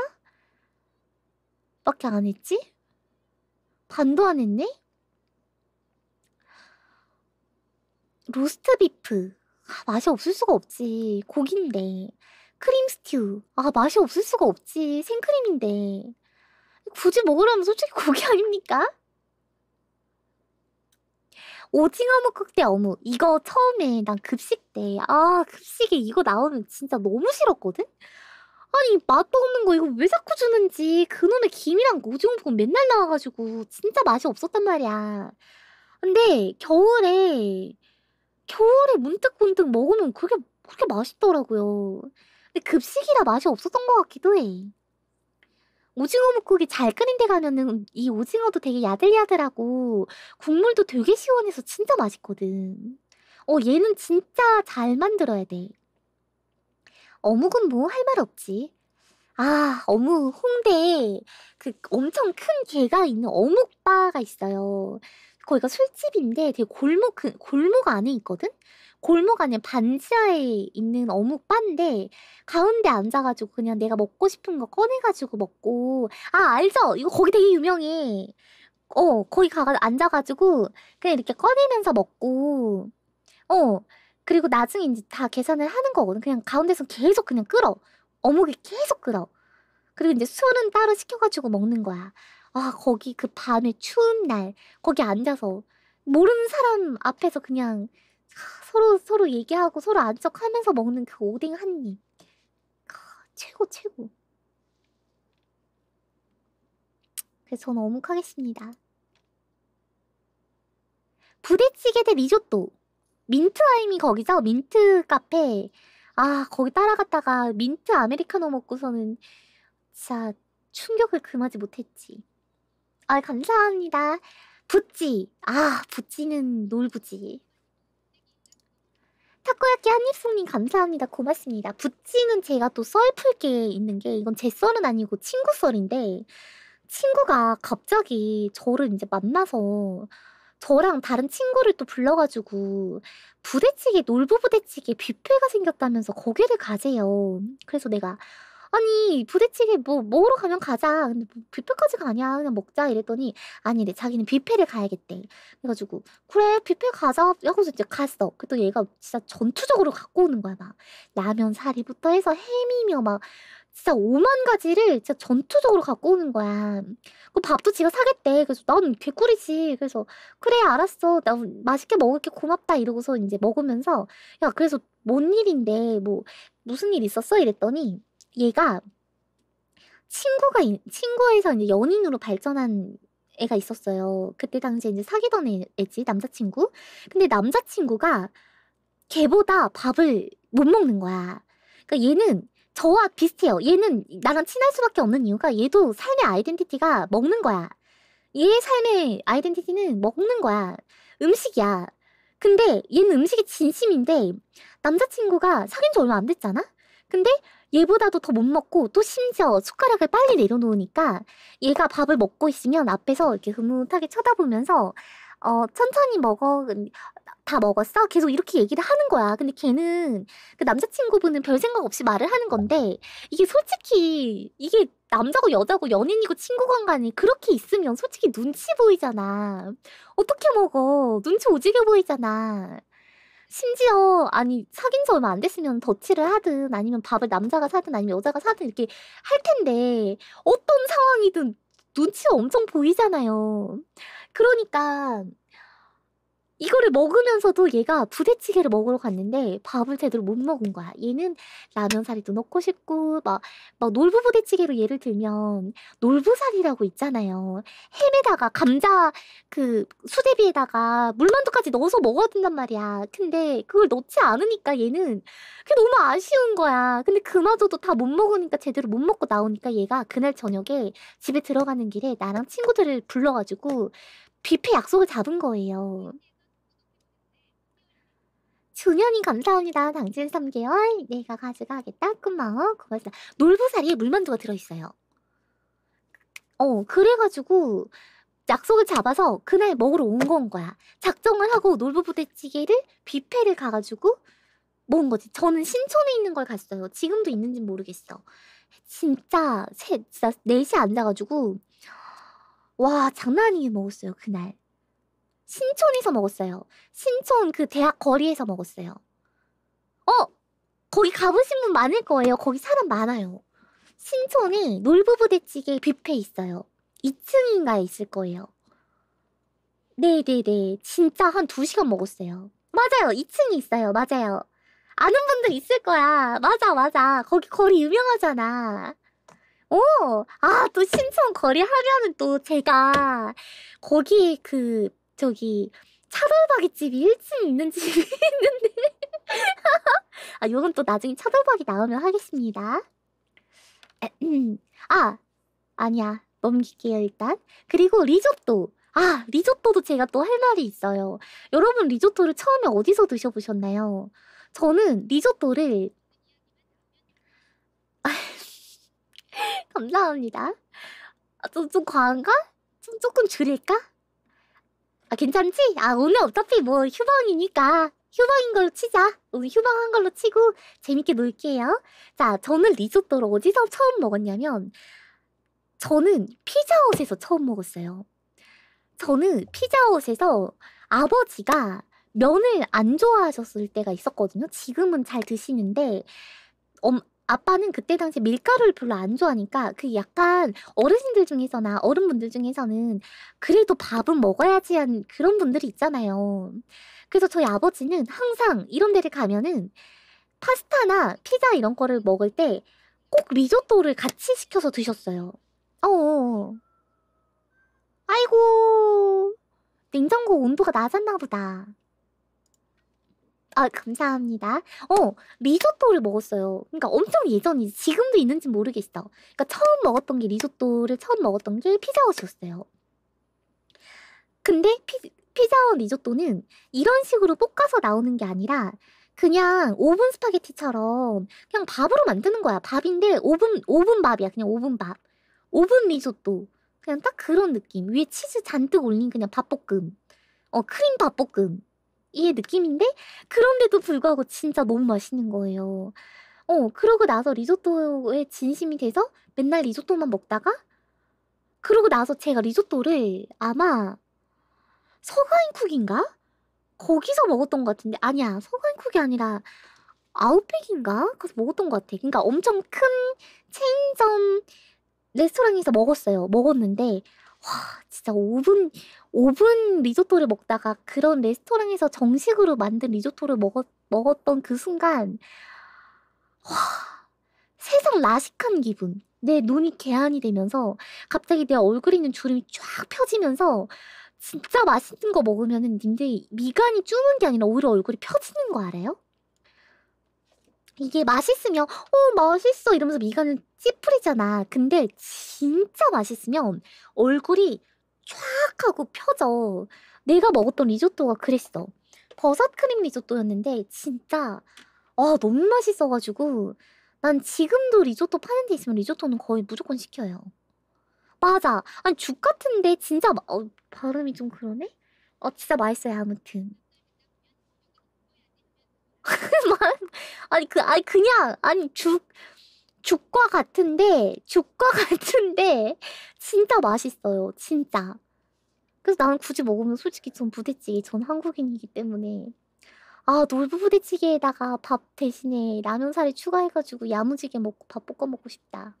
밖에 안 했지? 반도 안 했네? 로스트 비프. 아, 맛이 없을 수가 없지. 고기인데. 크림 스튜. 아, 맛이 없을 수가 없지. 생크림인데. 굳이 먹으라면 솔직히 (laughs) 고기 아닙니까? 오징어 묵국때 어묵. 이거 처음에 난 급식 때, 아, 급식에 이거 나오면 진짜 너무 싫었거든? 아니, 맛도 없는 거 이거 왜 자꾸 주는지. 그놈의 김이랑 오징어 묵국 맨날 나와가지고 진짜 맛이 없었단 말이야. 근데 겨울에 겨울에 문득문득 먹으면 그게 그렇게 맛있더라고요. 근데 급식이라 맛이 없었던 것 같기도 해. 오징어 묵국이 잘 끓인 데 가면은 이 오징어도 되게 야들야들하고 국물도 되게 시원해서 진짜 맛있거든. 어, 얘는 진짜 잘 만들어야 돼. 어묵은 뭐 할 말 없지. 아, 어묵, 홍대에 그 엄청 큰 개가 있는 어묵바가 있어요. 거기가 술집인데 되게 골목 그 골목 안에 있거든. 골목 안에 반지하에 있는 어묵 바인데 가운데 앉아가지고 그냥 내가 먹고 싶은 거 꺼내가지고 먹고 아 알죠? 이거 거기 되게 유명해. 어 거기 가가 앉아가지고 그냥 이렇게 꺼내면서 먹고 어 그리고 나중에 이제 다 계산을 하는 거거든. 그냥 가운데서 계속 그냥 끌어 어묵이 계속 끌어. 그리고 이제 술은 따로 시켜가지고 먹는 거야. 아, 거기 그 밤에 추운 날, 거기 앉아서, 모르는 사람 앞에서 그냥 아, 서로 서로 얘기하고 서로 안쪽 하면서 먹는 그 오뎅 한 입. 아, 최고, 최고. 그래서 저는 어묵하겠습니다. 부대찌개 대 리조또. 민트아임이 거기죠? 민트 카페. 아, 거기 따라갔다가 민트 아메리카노 먹고서는 진짜 충격을 금하지 못했지. 아, 감사합니다. 부찌. 아, 부찌는 놀부지. 타코야키 한입숙님 감사합니다. 고맙습니다. 부찌는 제가 또 썰풀게 있는 게 이건 제 썰은 아니고 친구 썰인데 친구가 갑자기 저를 이제 만나서 저랑 다른 친구를 또 불러가지고 부대찌개 놀부 부대찌개 뷔페가 생겼다면서 거기를 가세요 그래서 내가 아니 부대찌개 뭐 먹으러 가면 가자 근데 뭐 뷔페까지 가냐 그냥 먹자 이랬더니 아니 네 자기는 뷔페를 가야겠대 그래가지고 그래 뷔페 가자 하고서 이제 갔어 그랬더니 얘가 진짜 전투적으로 갖고 오는 거야 막 라면 사리부터 해서 햄이며 막 진짜 5만 가지를 진짜 전투적으로 갖고 오는 거야. 그 밥도 지가 사겠대. 그래서 난 개꿀이지. 그래서 그래 알았어. 나 맛있게 먹을게 고맙다 이러고서 이제 먹으면서 야 그래서 뭔 일인데 뭐 무슨 일 있었어 이랬더니 얘가 친구가 친구에서 이제 연인으로 발전한 애가 있었어요. 그때 당시에 이제 사귀던 애, 애지 남자친구. 근데 남자친구가 걔보다 밥을 못 먹는 거야. 그러니까 얘는 저와 비슷해요. 얘는 나랑 친할 수밖에 없는 이유가 얘도 삶의 아이덴티티가 먹는 거야. 얘의 삶의 아이덴티티는 먹는 거야. 음식이야. 근데 얘는 음식이 진심인데 남자친구가 사귄 지 얼마 안 됐잖아? 근데 얘보다도 더 못 먹고 또 심지어 숟가락을 빨리 내려놓으니까 얘가 밥을 먹고 있으면 앞에서 이렇게 흐뭇하게 쳐다보면서 어, 천천히 먹어. 음, 다 먹었어? 계속 이렇게 얘기를 하는 거야. 근데 걔는, 그 남자친구분은 별 생각 없이 말을 하는 건데, 이게 솔직히, 이게 남자고 여자고 연인이고 친구 관계이 그렇게 있으면 솔직히 눈치 보이잖아. 어떻게 먹어? 눈치 오지게 보이잖아. 심지어 아니 사귄 지 얼마 안 됐으면 덧칠을 하든 아니면 밥을 남자가 사든 아니면 여자가 사든 이렇게 할 텐데 어떤 상황이든 눈치가 엄청 보이잖아요. 그러니까 이거를 먹으면서도 얘가 부대찌개를 먹으러 갔는데 밥을 제대로 못 먹은 거야. 얘는 라면사리도 넣고 싶고 막, 막 놀부 부대찌개로 예를 들면 놀부사리라고 있잖아요. 햄에다가 감자 그 수제비에다가 물만두까지 넣어서 먹어야 된단 말이야. 근데 그걸 넣지 않으니까 얘는 그게 너무 아쉬운 거야. 근데 그마저도 다 못 먹으니까 제대로 못 먹고 나오니까 얘가 그날 저녁에 집에 들어가는 길에 나랑 친구들을 불러가지고 뷔페 약속을 잡은 거예요. 조년이 감사합니다. 당진 3개월. 내가 가져가겠다. 고마워. 고맙다 놀부사리에 물만두가 들어있어요. 어, 그래가지고 약속을 잡아서 그날 먹으러 온 건 거야. 작정을 하고 놀부부대찌개를 뷔페를 가가지고 먹은 거지. 저는 신촌에 있는 걸 갔어요. 지금도 있는지 모르겠어. 진짜, 세, 진짜 4시 에앉아가지고 와, 장난 아니게 먹었어요, 그날. 신촌에서 먹었어요. 신촌 그 대학 거리에서 먹었어요. 어! 거기 가보신 분 많을 거예요. 거기 사람 많아요. 신촌에 놀부부대찌개 뷔페 있어요. 2층인가에 있을 거예요. 네네네. 진짜 한 2시간 먹었어요. 맞아요. 2층에 있어요. 맞아요. 아는 분들 있을 거야. 맞아, 맞아. 거기 거리 유명하잖아. 오! 어, 아, 또 신촌 거리 하면은 또 제가 거기 그 저기 차돌박이집이 1층에 있는 집이 있는데 (laughs) 아 요건 또 나중에 차돌박이 나오면 하겠습니다 아, 음. 아 아니야 넘길게요 일단 그리고 리조또 아 리조또도 제가 또 할 말이 있어요 여러분 리조또를 처음에 어디서 드셔보셨나요? 저는 리조또를 (laughs) 감사합니다 아, 좀, 좀 과한가? 좀 조금 줄일까? 아 괜찮지? 아 오늘 어차피 뭐 휴방이니까 휴방인 걸로 치자. 오늘 휴방한 걸로 치고 재밌게 놀게요. 자, 저는 리조또를 어디서 처음 먹었냐면 저는 피자헛에서 처음 먹었어요. 저는 피자헛에서 아버지가 면을 안 좋아하셨을 때가 있었거든요. 지금은 잘 드시는데 엄, 아빠는 그때 당시 밀가루를 별로 안 좋아하니까 그 약간 어르신들 중에서나 어른분들 중에서는 그래도 밥은 먹어야지 하는 그런 분들이 있잖아요. 그래서 저희 아버지는 항상 이런 데를 가면은 파스타나 피자 이런 거를 먹을 때 꼭 리조또를 같이 시켜서 드셨어요. 어. 아이고. 냉장고 온도가 낮았나 보다. 아 감사합니다. 어 리조또를 먹었어요. 그러니까 엄청 예전이 지금도 지 있는지 모르겠어. 그러니까 처음 먹었던 게 리조또를 처음 먹었던 게 피자헛이었어요. 근데 피, 피자헛 리조또는 이런 식으로 볶아서 나오는 게 아니라 그냥 오븐 스파게티처럼 그냥 밥으로 만드는 거야. 밥인데 오븐 오븐 밥이야. 그냥 오븐 밥. 오븐 리조또. 그냥 딱 그런 느낌. 위에 치즈 잔뜩 올린 그냥 밥볶음. 어 크림 밥볶음. 이 예, 느낌인데 그런데도 불구하고 진짜 너무 맛있는 거예요. 어 그러고 나서 리조또에 진심이 돼서 맨날 리조또만 먹다가 그러고 나서 제가 리조또를 아마 서가인쿡인가? 거기서 먹었던 것 같은데 아니야 서가인쿡이 아니라 아웃백인가? 그서 먹었던 것 같아. 그러니까 엄청 큰 체인점 레스토랑에서 먹었어요. 먹었는데 와 진짜 5분 5분 리조또를 먹다가 그런 레스토랑에서 정식으로 만든 리조또를 먹었, 먹었던 그 순간 와 세상 라식한 기분 내 눈이 개안이 되면서 갑자기 내 얼굴에 있는 주름이 쫙 펴지면서 진짜 맛있는 거 먹으면은 님들 미간이 쭈는 게 아니라 오히려 얼굴이 펴지는 거 알아요? 이게 맛있으면 어 맛있어 이러면서 미간을 찌푸리잖아. 근데 진짜 맛있으면 얼굴이 쫙 하고 펴져. 내가 먹었던 리조또가 그랬어. 버섯 크림 리조또였는데 진짜 아 너무 맛있어가지고 난 지금도 리조또 파는 데 있으면 리조또는 거의 무조건 시켜요. 맞아. 아니 죽 같은데 진짜 마... 어, 발음이 좀 그러네. 어 진짜 맛있어요 아무튼. (laughs) 아니 그 아니 그냥 아니 죽 죽과 같은데 죽과 (laughs) 같은데 진짜 맛있어요 진짜 그래서 나는 굳이 먹으면 솔직히 전 부대찌개 전 한국인이기 때문에 아 놀부 부대찌개에다가 밥 대신에 라면사리 추가해가지고 야무지게 먹고 밥 볶아 먹고 싶다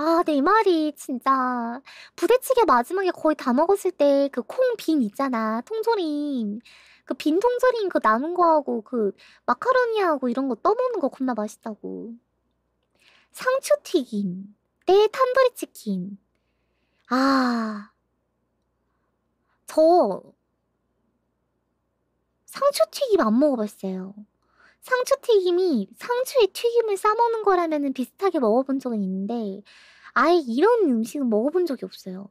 아, 내 네, 말이 진짜 부대찌개 마지막에 거의 다 먹었을 때 그콩빈 있잖아. 통조림. 그 빈 통조림 그 남은 거하고 그 마카로니하고 이런 거 떠먹는 거 겁나 맛있다고. 상추 튀김. 내 네, 탄도리 치킨. 아. 저 상추 튀김 안 먹어봤어요. 상추 튀김이 상추에 튀김을 싸먹는 거라면 비슷하게 먹어본 적은 있는데 아예 이런 음식은 먹어본 적이 없어요.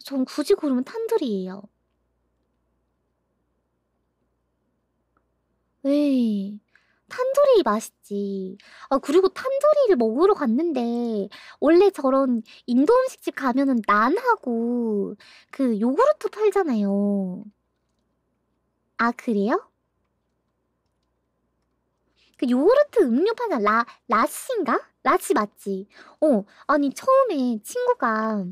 전 굳이 고르면 탄두리예요. 네, 탄두리 맛있지. 아 그리고 탄두리를 먹으러 갔는데 원래 저런 인도 음식집 가면은 난하고 그 요구르트 팔잖아요. 아 그래요? 그 요구르트 음료 파는 라 라시인가? 라시 맞지? 어 아니 처음에 친구가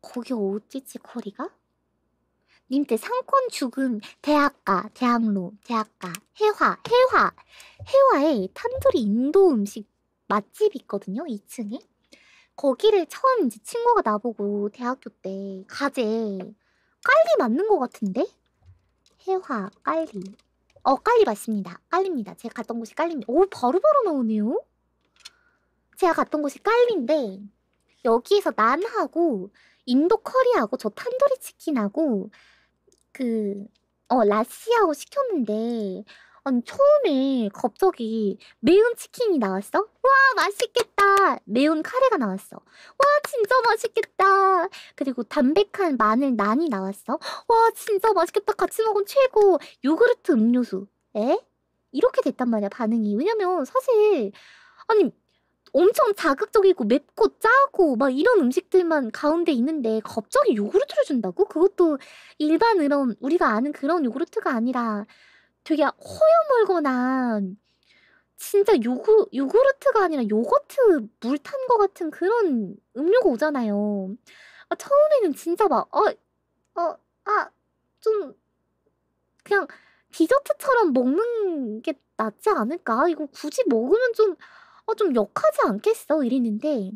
거기 어디지 거리가? 님때 상권 죽은 대학가, 대학로, 대학가, 해화, 해화, 해화에 탄두리 인도 음식 맛집 있거든요, 2층에. 거기를 처음 이제 친구가 나보고 대학교 때 가재 깔리 맞는 것 같은데? 해화, 깔리. 어, 깔리 맞습니다. 깔립니다. 제가 갔던 곳이 깔립니다. 오, 바로바로 나오네요? 제가 갔던 곳이 깔리인데, 여기에서 난하고, 인도 커리하고, 저 탄도리 치킨하고, 그, 어, 라시아고 시켰는데, 아니 처음에 갑자기 매운 치킨이 나왔어? 와 맛있겠다! 매운 카레가 나왔어. 와 진짜 맛있겠다! 그리고 담백한 마늘 난이 나왔어. 와 진짜 맛있겠다! 같이 먹은 최고! 요구르트 음료수. 에? 이렇게 됐단 말이야 반응이. 왜냐면 사실 아니 엄청 자극적이고 맵고 짜고 막 이런 음식들만 가운데 있는데 갑자기 요구르트를 준다고? 그것도 일반 이런 우리가 아는 그런 요구르트가 아니라 되게 허여멀거나 진짜 요구, 요구르트가 아니라 요거트 물 탄 거 같은 그런 음료가 오잖아요. 아, 처음에는 진짜 막, 어, 어, 아, 좀, 그냥 디저트처럼 먹는 게 낫지 않을까? 이거 굳이 먹으면 좀, 어, 좀 역하지 않겠어? 이랬는데,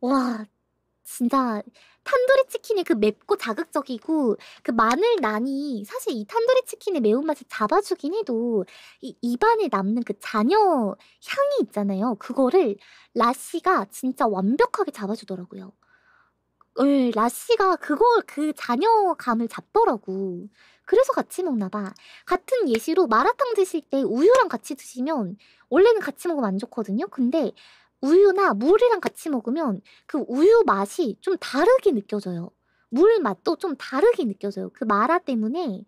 와, 진짜 탄도리 치킨이그 맵고 자극적이고 그 마늘 난이 사실 이 탄도리 치킨의 매운맛을 잡아주긴 해도 이 입안에 남는 그 잔여 향이 있잖아요. 그거를 라씨가 진짜 완벽하게 잡아주더라고요. 을 예, 라씨가 그걸 그 잔여감을 잡더라고. 그래서 같이 먹나봐. 같은 예시로 마라탕 드실 때 우유랑 같이 드시면 원래는 같이 먹으면 안 좋거든요. 근데 우유나 물이랑 같이 먹으면 그 우유 맛이 좀 다르게 느껴져요. 물 맛도 좀 다르게 느껴져요. 그 마라 때문에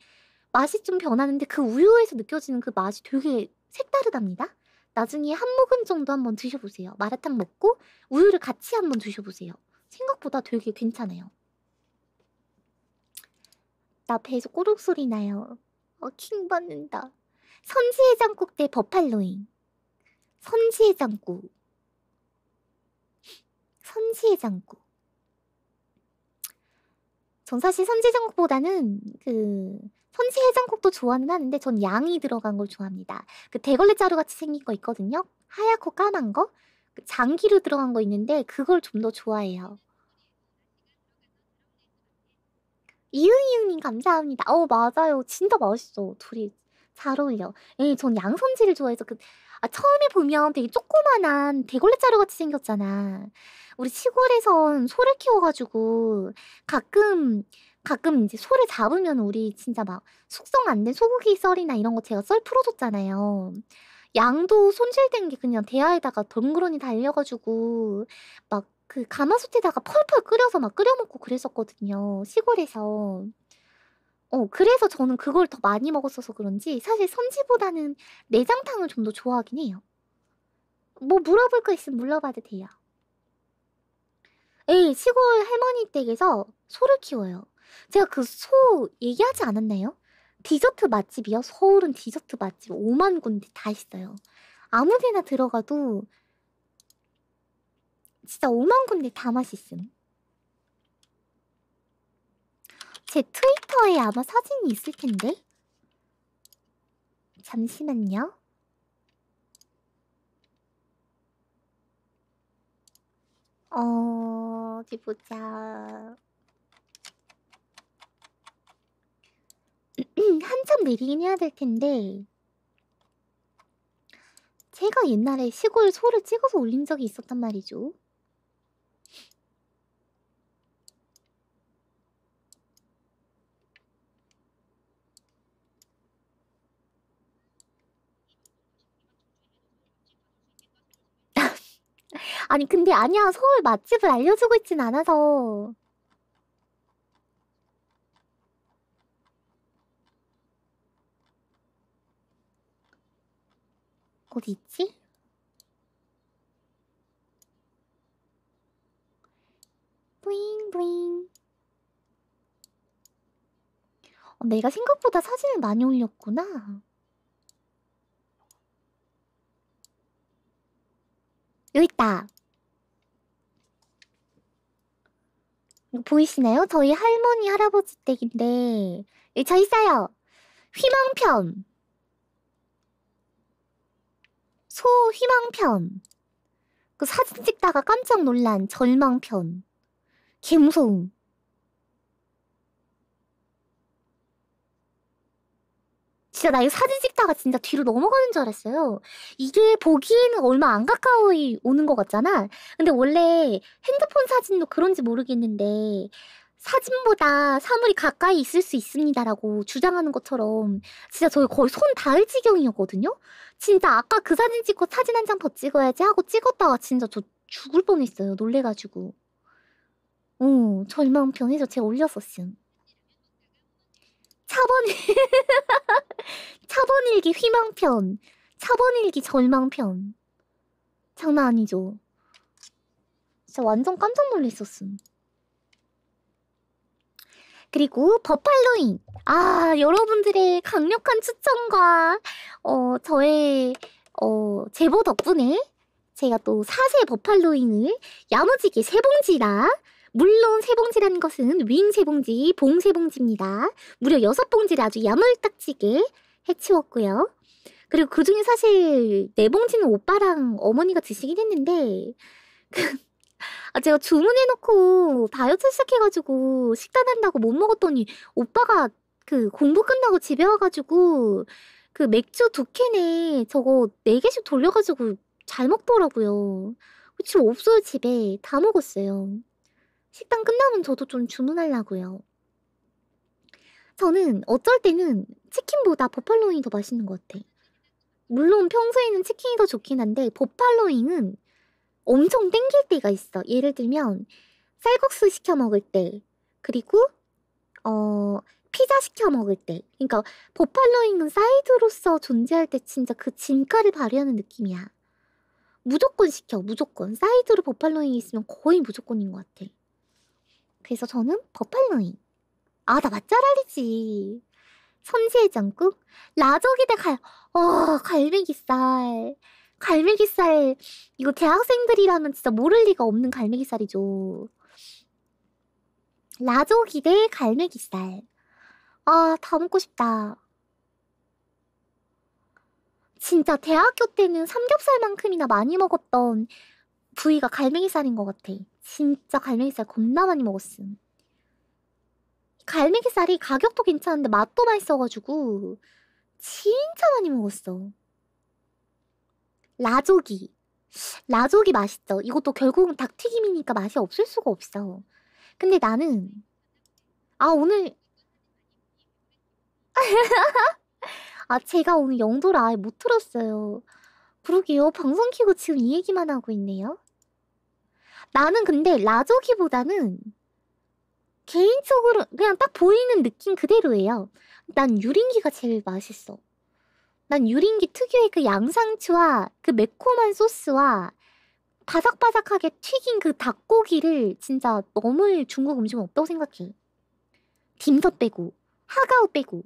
맛이 좀 변하는데 그 우유에서 느껴지는 그 맛이 되게 색다르답니다. 나중에 한 모금 정도 한번 드셔보세요. 마라탕 먹고 우유를 같이 한번 드셔보세요. 생각보다 되게 괜찮아요. 나 배에서 꼬륵 소리 나요. 어, 킹 받는다. 선지해장국 대 버팔로잉. 선지해장국. 선지해장국. 전 사실 선지해장국보다는 그 선지해장국도 좋아는 하는데 전 양이 들어간 걸 좋아합니다. 그 대걸레 자루 같이 생긴 거 있거든요. 하얗고 까만 거. 그 장기로 들어간 거 있는데 그걸 좀 더 좋아해요. 이응이응님 감사합니다. 어 맞아요. 진짜 맛있어. 둘이 잘 어울려. 예, 전 양선지를 좋아해서 그 아, 처음에 보면 되게 조그만한 대걸레 자루같이 생겼잖아. 우리 시골에선 소를 키워가지고 가끔 가끔 이제 소를 잡으면 우리 진짜 막 숙성 안 된 소고기 썰이나 이런 거 제가 썰 풀어줬잖아요. 양도 손질된 게 그냥 대야에다가 덩그러니 달려가지고 막 그 가마솥에다가 펄펄 끓여서 막 끓여먹고 그랬었거든요. 시골에서. 어, 그래서 저는 그걸 더 많이 먹었어서 그런지 사실 선지보다는 내장탕을 좀 더 좋아하긴 해요. 뭐 물어볼 거 있으면 물어봐도 돼요. 에이, 예, 시골 할머니 댁에서 소를 키워요. 제가 그 소 얘기하지 않았나요? 디저트 맛집이요. 서울은 디저트 맛집 5만 군데 다 있어요. 아무 데나 들어가도 진짜 5만 군데 다 맛있음. 제 트위터에 아마 사진이 있을 텐데? 잠시만요. 어, 어디 보자. (clears throat) 한참 내리긴 해야 될 텐데. 제가 옛날에 시골 소를 찍어서 올린 적이 있었단 말이죠. 아니 근데 아니야 서울 맛집을 알려주고 있진 않아서 어디 있지? 브잉 브잉 어, 내가 생각보다 사진을 많이 올렸구나 여기 있다 보이시나요? 저희 할머니 할아버지 댁인데 예, 저 있어요. 휘망편 소 휘망편 그 사진 찍다가 깜짝 놀란 절망편 개무서움 진짜 나 이거 사진 찍다가 진짜 뒤로 넘어가는 줄 알았어요. 이게 보기에는 얼마 안 가까이 오는 것 같잖아. 근데 원래 핸드폰 사진도 그런지 모르겠는데 사진보다 사물이 가까이 있을 수 있습니다라고 주장하는 것처럼 진짜 저희 거의 손 닿을 지경이었거든요. 진짜 아까 그 사진 찍고 사진 한 장 더 찍어야지 하고 찍었다가 진짜 저 죽을 뻔했어요. 놀래가지고. 어, 절망 병에서 제가 올렸었음. 차번일 (laughs) 차번일기 휘망편, 차번일기 절망편. 장난 아니죠. 진짜 완전 깜짝 놀랐었음. 그리고 버팔로인! 아, 여러분들의 강력한 추천과 어, 저의 어, 제보 덕분에 제가 또사세 버팔로인을 야무지게 세 봉지나 물론 세봉지라는 것은 윙 세봉지, 봉 세봉지입니다. 무려 여섯 봉지를 아주 야물딱지게 해치웠고요. 그리고 그 중에 사실 네 봉지는 오빠랑 어머니가 드시긴 했는데 (laughs) 아, 제가 주문해놓고 다이어트 시작해가지고 식단한다고 못 먹었더니 오빠가 그 공부 끝나고 집에 와가지고 그 맥주 두 캔에 저거 네 개씩 돌려가지고 잘 먹더라고요. 그치 없어요 집에 다 먹었어요. 식당 끝나면 저도 좀 주문하려고요. 저는 어쩔 때는 치킨보다 버팔로잉이 더 맛있는 것 같아. 물론 평소에는 치킨이 더 좋긴 한데 버팔로잉은 엄청 땡길 때가 있어. 예를 들면 쌀국수 시켜 먹을 때 그리고 어 피자 시켜 먹을 때 그러니까 버팔로잉은 사이드로서 존재할 때 진짜 그 진가를 발휘하는 느낌이야. 무조건 시켜 무조건 사이드로 버팔로잉이 있으면 거의 무조건인 것 같아. 그래서 저는 버팔로인. 아, 나맞잘 알리지. 선지의 장국, 라조기대 갈, 어, 갈매기살. 갈매기살, 이거 대학생들이라면 진짜 모를 리가 없는 갈매기살이죠. 라조기대 갈매기살. 아, 다 먹고 싶다. 진짜 대학교 때는 삼겹살만큼이나 많이 먹었던 부위가 갈매기살인 것 같아. 진짜 갈매기살 겁나 많이 먹었음. 갈매기살이 가격도 괜찮은데 맛도 맛있어가지고 진짜 많이 먹었어. 라조기. 라조기 맛있죠. 이것도 결국은 닭튀김이니까 맛이 없을 수가 없어. 근데 나는 아 오늘 (laughs) 아 제가 오늘 영도를 아예 못 들었어요. 그러게요. 방송 키고 지금 이 얘기만 하고 있네요. 나는 근데 라조기보다는 개인적으로 그냥 딱 보이는 느낌 그대로예요. 난 유린기가 제일 맛있어. 난 유린기 특유의 그 양상추와 그 매콤한 소스와 바삭바삭하게 튀긴 그 닭고기를 진짜 너무 중국 음식은 없다고 생각해. 딤서 빼고, 하가우 빼고.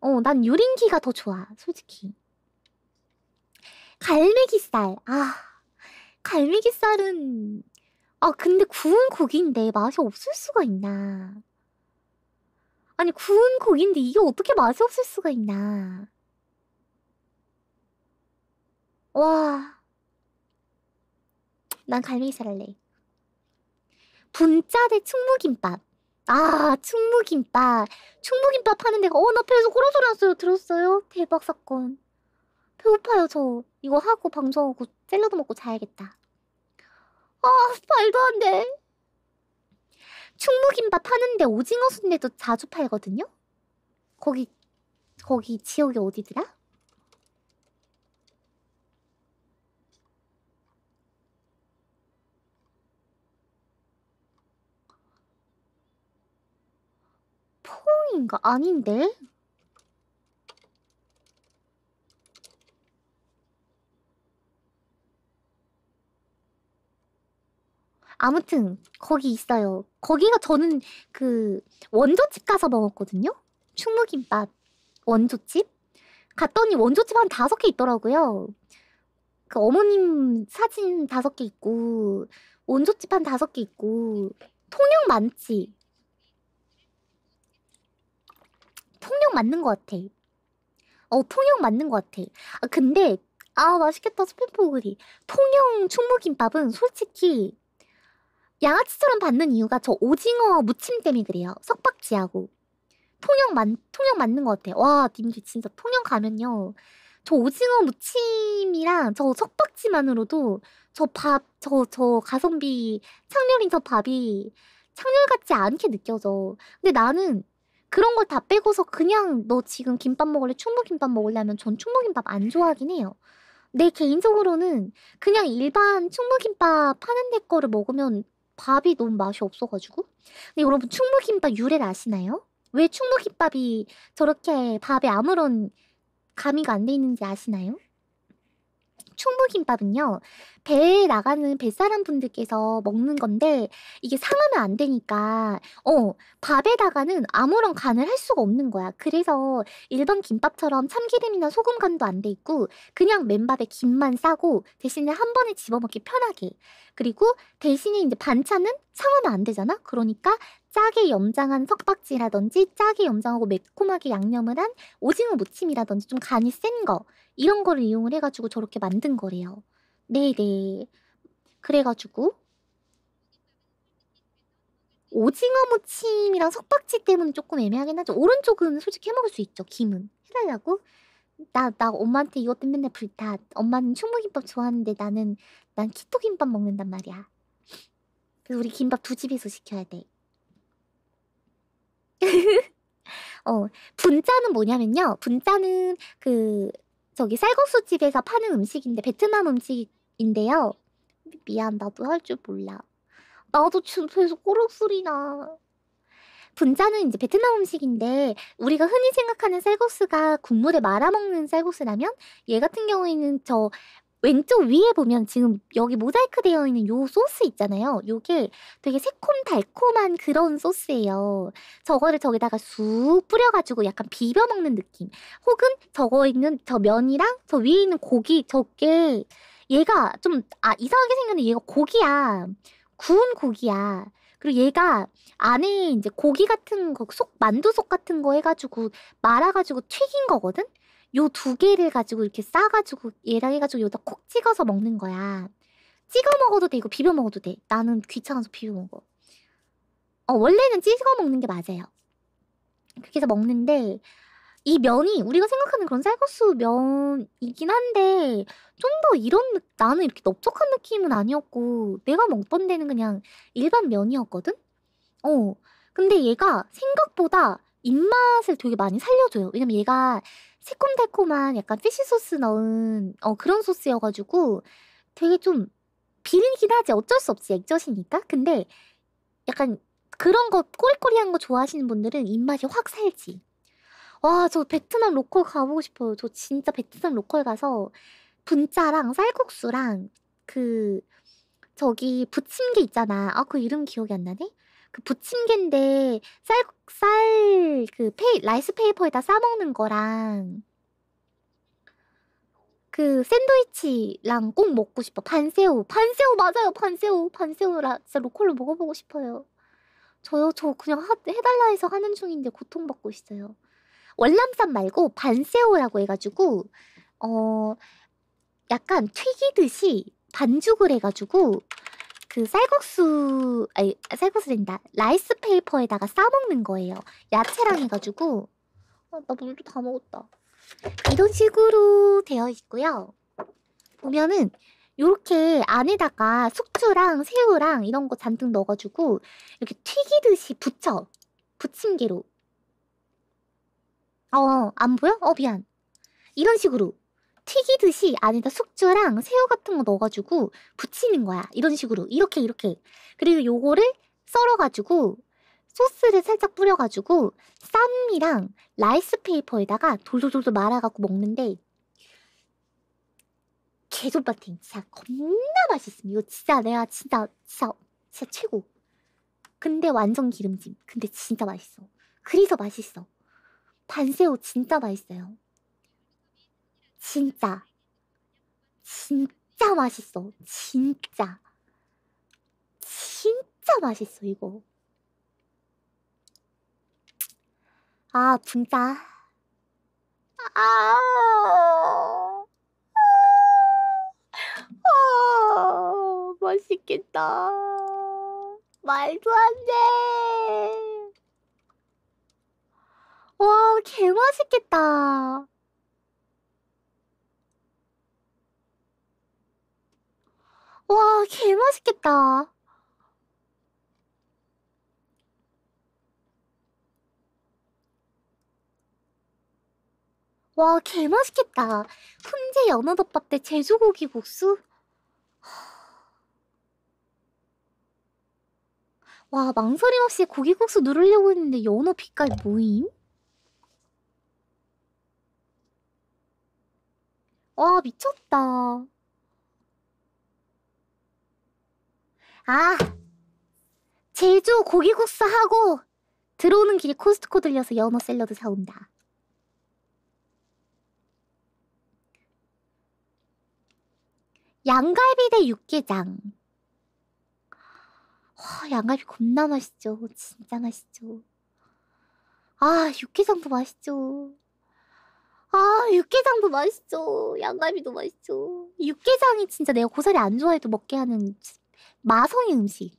어, 난 유린기가 더 좋아, 솔직히. 갈매기살, 아. 갈매기살은 아 근데 구운 고기인데 맛이 없을 수가 있나? 아니 구운 고기인데 이게 어떻게 맛이 없을 수가 있나? 와, 난 갈매기살 할래. 분짜 대 충무김밥. 아, 충무김밥. 충무김밥 하는 데가 어, 나 배에서 꼬러소 났어요. 들었어요? 대박 사건. 배고파요, 저. 이거 하고 방송하고 샐러드 먹고 자야겠다. 아, 말도 안 돼. 충무김밥 하는데 오징어 순대도 자주 팔거든요? 거기, 거기 지역이 어디더라? 포옹인가? 아닌데? 아무튼 거기 있어요. 거기가 저는 그 원조집 가서 먹었거든요. 충무김밥 원조집 갔더니 원조집 한 다섯 개 있더라고요. 그 어머님 사진 다섯 개 있고 원조집 한 다섯 개 있고 통영 많지. 통영 맞는 것 같아. 어 통영 맞는 것 같아. 아 근데 아 맛있겠다 스팸 포구리. 통영 충무김밥은 솔직히 양아치처럼 받는 이유가 저 오징어 무침 때문에 그래요. 석박지하고. 통영 만, 통영 맞는 것 같아. 와, 님들 진짜 통영 가면요. 저 오징어 무침이랑 저 석박지만으로도 저 밥, 저, 저 가성비, 창렬인 저 밥이 창렬같지 않게 느껴져. 근데 나는 그런 걸 다 빼고서 그냥 너 지금 김밥 먹을래? 충무김밥 먹으려면 전 충무김밥 안 좋아하긴 해요. 내 개인적으로는 그냥 일반 충무김밥 파는 데 거를 먹으면 밥이 너무 맛이 없어가지고. 근데 여러분 충무김밥 유래를 아시나요? 왜 충무김밥이 저렇게 밥에 아무런 가미가 안 돼 있는지 아시나요? 충무김밥은요, 배에 나가는 뱃사람 분들께서 먹는 건데, 이게 상하면 안 되니까, 어, 밥에다가는 아무런 간을 할 수가 없는 거야. 그래서 일반 김밥처럼 참기름이나 소금 간도 안 돼 있고, 그냥 맨밥에 김만 싸고, 대신에 한 번에 집어먹기 편하게. 그리고 대신에 이제 반찬은 상하면 안 되잖아? 그러니까 짜게 염장한 석박지라든지 짜게 염장하고 매콤하게 양념을 한 오징어 무침이라든지 좀 간이 센 거. 이런 거를 이용을 해가지고 저렇게 만든 거래요. 네네. 네. 그래가지고 오징어 무침이랑 석박지 때문에 조금 애매하긴 하죠. 오른쪽은 솔직히 해먹을 수 있죠. 김은 해달라고. 나, 나 엄마한테 이것 때문에 맨날 불타. 엄마는 충무김밥 좋아하는데 나는, 난 키토김밥 먹는단 말이야. 그래서 우리 김밥 두 집에서 시켜야 돼. (laughs) 어, 분짜는 뭐냐면요. 분짜는 그, 저기 쌀국수 집에서 파는 음식인데 베트남 음식인데요. 미안 나도 할 줄 몰라. 나도 지금 계서꼬르륵 소리 나. 분자는 이제 베트남 음식인데 우리가 흔히 생각하는 쌀국수가 국물에 말아먹는 쌀국수라면 얘 같은 경우에는 저 왼쪽 위에 보면 지금 여기 모자이크 되어 있는 요 소스 있잖아요. 요게 되게 새콤달콤한 그런 소스예요. 저거를 저기다가 쑥 뿌려가지고 약간 비벼 먹는 느낌. 혹은 저거 있는 저 면이랑 저 위에 있는 고기 저게 얘가 좀 아 이상하게 생겼는데 얘가 고기야. 구운 고기야. 그리고 얘가 안에 이제 고기 같은 거, 속 만두속 같은 거 해가지고 말아가지고 튀긴 거거든. 요두 개를 가지고 이렇게 싸가지고 얘랑 해가지고 여기다 콕 찍어서 먹는 거야. 찍어 먹어도 되고 비벼 먹어도 돼. 나는 귀찮아서 비벼 먹어. 어, 원래는 찍어 먹는 게 맞아요. 그렇게 해서 먹는데 이 면이 우리가 생각하는 그런 쌀국수 면이긴 한데 좀 더 이런 나는 이렇게 넓적한 느낌은 아니었고 내가 먹던 데는 그냥 일반 면이었거든? 어. 근데 얘가 생각보다 입맛을 되게 많이 살려줘요. 왜냐면 얘가 새콤달콤한 약간 피쉬 소스 넣은 어 그런 소스여가지고 되게 좀비린긴 하지 어쩔 수 없지 액젓이니까 근데 약간 그런 거 꼬리꼬리한 거 좋아하시는 분들은 입맛이 확 살지 와 저 베트남 로컬 가보고 싶어요 저 진짜 베트남 로컬 가서 분짜랑 쌀국수랑 그 저기 부침개 있잖아. 아, 그 이름 기억이 안 나네? 그 부침개인데 쌀, 쌀, 그 페이, 라이스 페이퍼에다 싸먹는 거랑 그 샌드위치랑 꼭 먹고 싶어. 반새우. 반새우 맞아요. 반새우. 반새우라 진짜 로컬로 먹어보고 싶어요. 저요, 저 그냥 하, 해달라 해서 하는 중인데 고통받고 있어요. 월남쌈 말고 반새우라고 해가지고, 어, 약간 튀기듯이 반죽을 해가지고 그 쌀국수 아니 쌀국수된다 라이스 페이퍼에다가 싸먹는 거예요. 야채랑 해가지고 아, 나 물도 다 먹었다. 이런 식으로 되어 있고요. 보면은 요렇게 안에다가 숙주랑 새우랑 이런 거 잔뜩 넣어가지고 이렇게 튀기듯이 붙여 부침개로. 어, 안 보여? 어, 미안. 이런 식으로 튀기듯이 안에다 숙주랑 새우 같은 거 넣어가지고 부치는 거야. 이런 식으로. 이렇게, 이렇게. 그리고 요거를 썰어가지고 소스를 살짝 뿌려가지고 쌈이랑 라이스페이퍼에다가 돌돌돌돌 말아갖고 먹는데 개존바팅 진짜 겁나 맛있음. 이거 진짜 내가 진짜, 진짜, 진짜 최고. 근데 완전 기름짐. 근데 진짜 맛있어. 그래서 맛있어. 반새우 진짜 맛있어요. 진짜. 진짜 맛있어. 진짜. 진짜 맛있어, 이거. 아, 분짜. 아. 아. 아. 맛있겠다. 말도 안 돼. 와, 개 맛있겠다. 와, 개맛있겠다. 와, 개맛있겠다. 훈제 연어덮밥 대 제주고기 국수? 와, 망설임 없이 고기국수 누르려고 했는데 연어 빛깔 뭐임? 와, 미쳤다. 아, 제주 고기국수 하고 들어오는 길에 코스트코 들려서 연어 샐러드 사온다. 양갈비 대 육개장. 와, 양갈비 겁나 맛있죠. 진짜 맛있죠. 아, 육개장도 맛있죠. 아, 육개장도 맛있죠. 양갈비도 맛있죠. 육개장이 진짜 내가 고사리 안 좋아해도 먹게 하는 마성의 음식.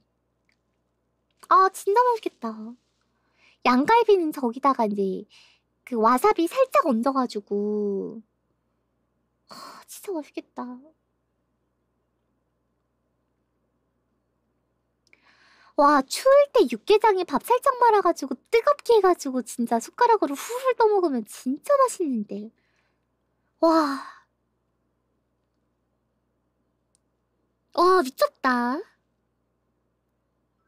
아 진짜 맛있겠다. 양갈비는 저기다가 이제 그 와사비 살짝 얹어가지고 아 진짜 맛있겠다. 와 추울 때 육개장에 밥 살짝 말아가지고 뜨겁게 해가지고 진짜 숟가락으로 후훌 떠먹으면 진짜 맛있는데. 와와 미쳤다 와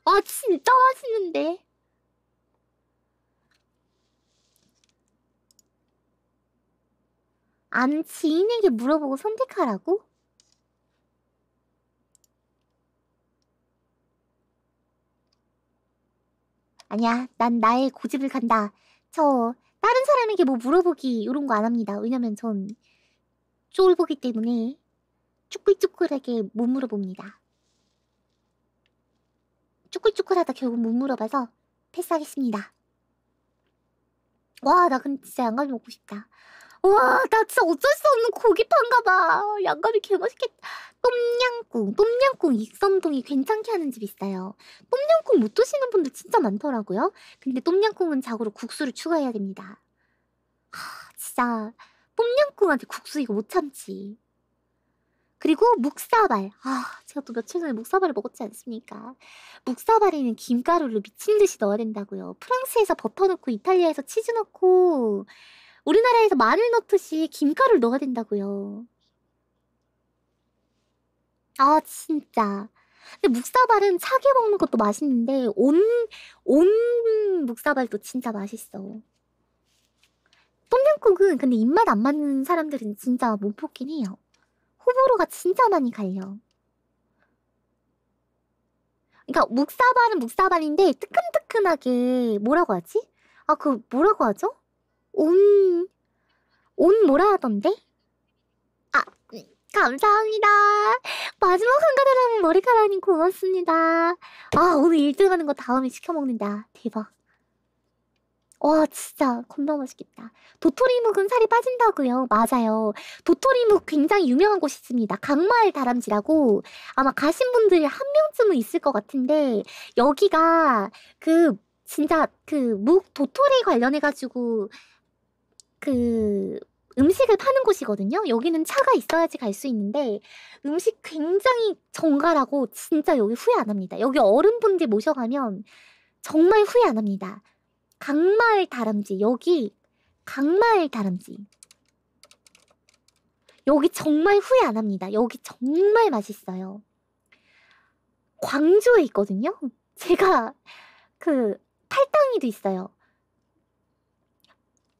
아, 진짜 맛있는데 아 지인에게 물어보고 선택하라고? 아니야 난 나의 고집을 간다 저 다른 사람에게 뭐 물어보기 이런 거 안 합니다 왜냐면 전 쫄보기 때문에 쭈글쭈글하게 못 물어봅니다. 쭈글쭈글하다 결국 못 물어봐서 패스하겠습니다. 와, 나 근데 진짜 양갈비 먹고 싶다. 와, 나 진짜 어쩔 수 없는 고기판가봐 양갈비 개맛있겠다. 똠양꿍, 똠양꿍 익선동이 괜찮게 하는 집 있어요. 똠양꿍 못 드시는 분들 진짜 많더라고요. 근데 똠양꿍은 자고로 국수를 추가해야 됩니다. 하, 진짜 똠양꿍한테 국수 이거 못 참지. 그리고 묵사발. 아, 제가 또 며칠 전에 묵사발을 먹었지 않습니까? 묵사발에는 김가루를 미친 듯이 넣어야 된다고요. 프랑스에서 버터 넣고 이탈리아에서 치즈 넣고 우리나라에서 마늘 넣듯이 김가루를 넣어야 된다고요. 아, 진짜. 근데 묵사발은 차게 먹는 것도 맛있는데 온, 온 묵사발도 진짜 맛있어. 똠양국은 근데 입맛 안 맞는 사람들은 진짜 못 뽑긴 해요. 호불호가 진짜 많이 갈려. 그러니까 묵사발은 묵사발인데 뜨끈뜨끈하게 뭐라고 하지? 아 그 뭐라고 하죠? 온온 뭐라 하던데? 아 감사합니다. 마지막 한가닥 남은 머리카락님 고맙습니다. 아 오늘 1등 하는 거 다음에 시켜먹는다. 대박. 와 진짜 겁나 맛있겠다. 도토리묵은 살이 빠진다고요. 맞아요. 도토리묵 굉장히 유명한 곳이 있습니다. 강마을 다람쥐라고 아마 가신 분들 이한 명쯤은 있을 것 같은데 여기가 그 진짜 그 묵 도토리 관련해가지고 그 음식을 파는 곳이거든요. 여기는 차가 있어야지 갈 수 있는데 음식 굉장히 정갈하고 진짜 여기 후회 안 합니다. 여기 어른분들 모셔가면 정말 후회 안 합니다. 강마을 다람쥐 여기 강마을 다람쥐 여기 정말 후회 안 합니다. 여기 정말 맛있어요. 광주에 있거든요. (laughs) 제가 그 팔당이도 있어요.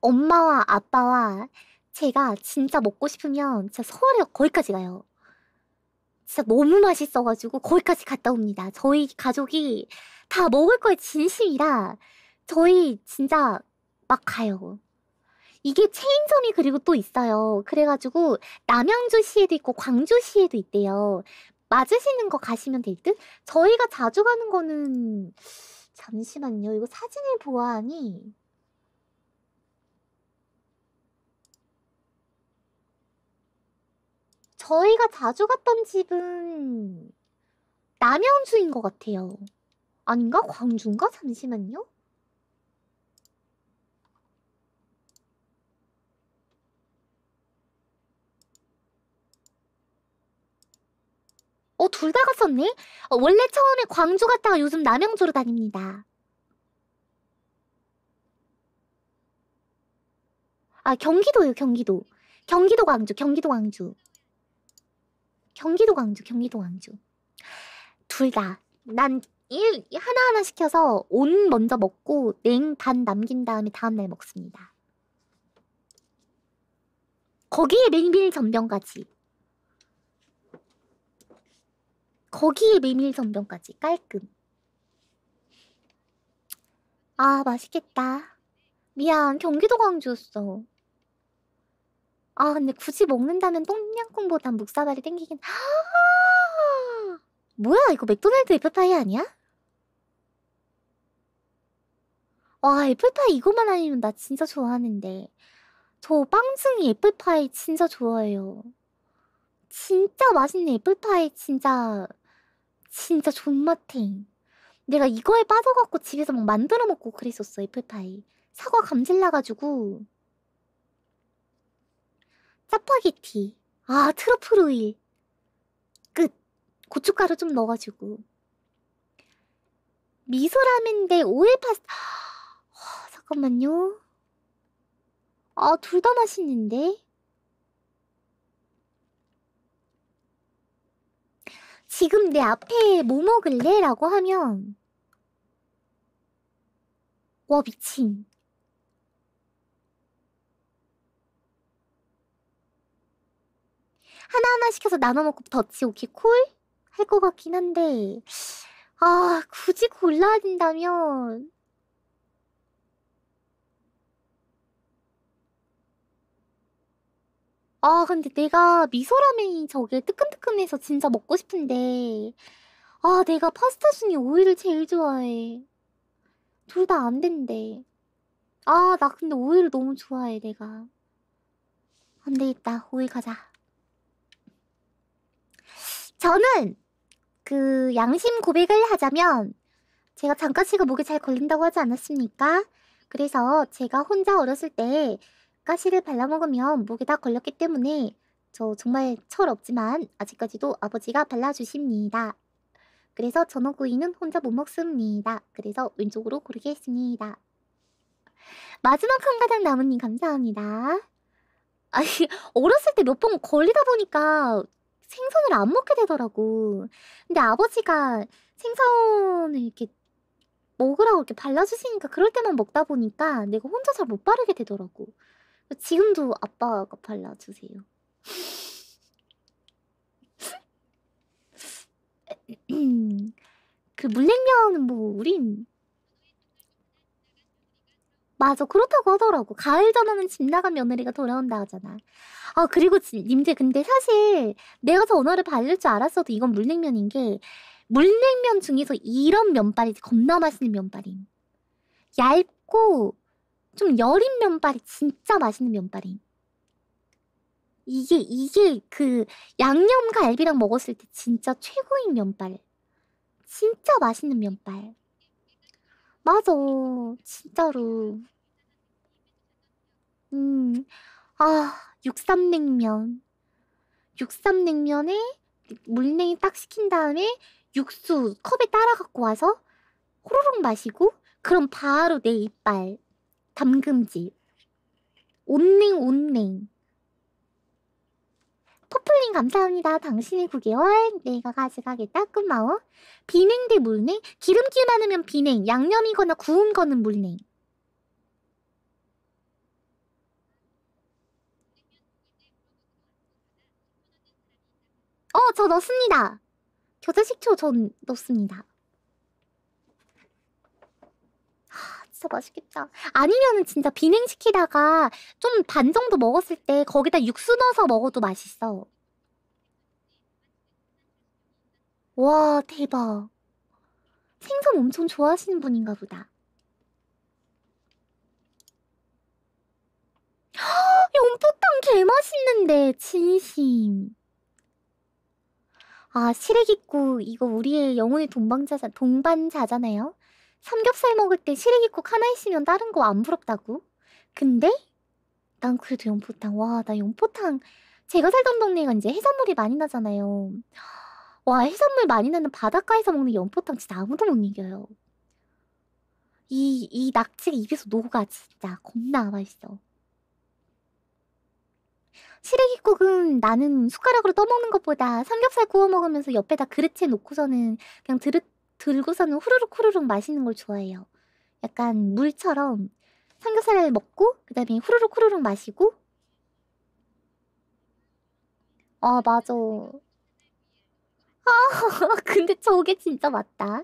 엄마와 아빠와 제가 진짜 먹고 싶으면 진짜 서울에 거기까지 가요. 진짜 너무 맛있어가지고 거기까지 갔다 옵니다. 저희 가족이 다 먹을 거에 진심이라 저희 진짜 막 가요. 이게 체인점이 그리고 또 있어요. 그래가지고 남양주시에도 있고 광주시에도 있대요. 맞으시는 거 가시면 될 듯? 저희가 자주 가는 거는 잠시만요. 이거 사진을 보아하니 저희가 자주 갔던 집은 남양주인 것 같아요. 아닌가? 광주인가? 잠시만요. 어, 둘 다 갔었네? 어, 원래 처음에 광주 갔다가 요즘 남양주로 다닙니다. 아, 경기도요, 경기도. 경기도 광주, 경기도 광주. 경기도 광주, 경기도 광주. 둘 다. 난 일, 하나하나 시켜서 온 먼저 먹고 냉 반 남긴 다음에 다음날 먹습니다. 거기에 냉밀 전병까지. 거기에 메밀 전병까지 깔끔. 아, 맛있겠다. 미안, 경기도 광주였어. 아, 근데 굳이 먹는다면 똥냥꿍보단 묵사발이 땡기긴. 하아! 뭐야, 이거 맥도날드 애플파이 아니야? 와, 애플파이 이거만 아니면 나 진짜 좋아하는데. 저 빵순이 애플파이 진짜 좋아해요. 진짜 맛있는 애플파이 진짜 진짜 존맛탱. 내가 이거에 빠져갖고 집에서 막 만들어 먹고 그랬었어, 애플파이. 사과 감질 나가지고. 짜파게티. 아, 트러플 오일. 끝. 고춧가루 좀 넣어가지고. 미소라면데 오일 파스타. 아, 잠깐만요. 아, 둘 다 맛있는데? 지금 내 앞에 뭐 먹을래? 라고 하면 와 미친 하나하나 시켜서 나눠먹고 더치 오케이 콜? 할 것 같긴 한데 아 굳이 골라야 된다면 아 근데 내가 미소라면이 저게 뜨끈뜨끈해서 진짜 먹고 싶은데 아 내가 파스타 순이 오이를 제일 좋아해 둘 다 안 된대 아나 근데 오이를 너무 좋아해 내가 안 되겠다 오이 가자 저는 그 양심 고백을 하자면 제가 잠깐 씩가 목에 잘 걸린다고 하지 않았습니까? 그래서 제가 혼자 어렸을 때 가시를 발라먹으면 목에 다 걸렸기 때문에 저 정말 철 없지만 아직까지도 아버지가 발라주십니다. 그래서 전어구이는 혼자 못 먹습니다. 그래서 왼쪽으로 고르게 했습니다. 마지막 한 가닥 나무님 감사합니다. 아니 (laughs) 어렸을 때 몇 번 걸리다 보니까 생선을 안 먹게 되더라고. 근데 아버지가 생선을 이렇게 먹으라고 이렇게 발라주시니까 그럴 때만 먹다 보니까 내가 혼자 잘 못 바르게 되더라고. 지금도 아빠가 발라주세요. (laughs) 그 물냉면은 뭐 우린 맞아 그렇다고 하더라고 가을 전화는 집 나간 며느리가 돌아온다 하잖아 아 그리고 님들 근데 사실 내가 전화를 받을 줄 알았어도 이건 물냉면인 게 물냉면 중에서 이런 면발이 겁나 맛있는 면발임 얇고 좀 여린 면발이 진짜 맛있는 면발임. 이게 이게 그 양념 과 갈비랑 먹었을 때 진짜 최고인 면발. 진짜 맛있는 면발. 맞아. 진짜로. 음. 아, 육삼냉면. 육삼냉면에 물냉이 딱 시킨 다음에 육수 컵에 따라 갖고 와서 호로록 마시고 그럼 바로 내 이빨 담금집 온냉 온냉 퍼플링 감사합니다. 당신의 9개월 내가 가져가겠다. 끝마워 비냉 대 물냉 기름기 많으면 비냉 양념이거나 구운 거는 물냉 어, 저 넣습니다. 겨자식초 전 넣습니다. 진짜 맛있겠다. 아니면은 진짜 비냉시키다가 좀 반 정도 먹었을 때 거기다 육수 넣어서 먹어도 맛있어. 와, 대박. 생선 엄청 좋아하시는 분인가 보다. (gasps) 연포탕 개맛있는데, 진심. 아, 시래기국, 이거 우리의 영혼의 동반자자, 동반자잖아요? 삼겹살 먹을 때 시래기국 하나 있으면 다른 거 안 부럽다고. 근데 난 그래도 연포탕. 와, 나 연포탕. 제가 살던 동네가 이제 해산물이 많이 나잖아요. 와, 해산물 많이 나는 바닷가에서 먹는 연포탕 진짜 아무도 못 이겨요. 이, 이 낙지가 입에서 녹아, 진짜. 겁나 맛있어. 시래기국은 나는 숟가락으로 떠먹는 것보다 삼겹살 구워 먹으면서 옆에다 그릇에 놓고서는 그냥 드릇, 들고서는 후루룩 후루룩 마시는 걸 좋아해요. 약간 물처럼 삼겹살을 먹고 그다음에 후루룩 후루룩 마시고 아 맞아 아 (laughs) 근데 저게 진짜 맞다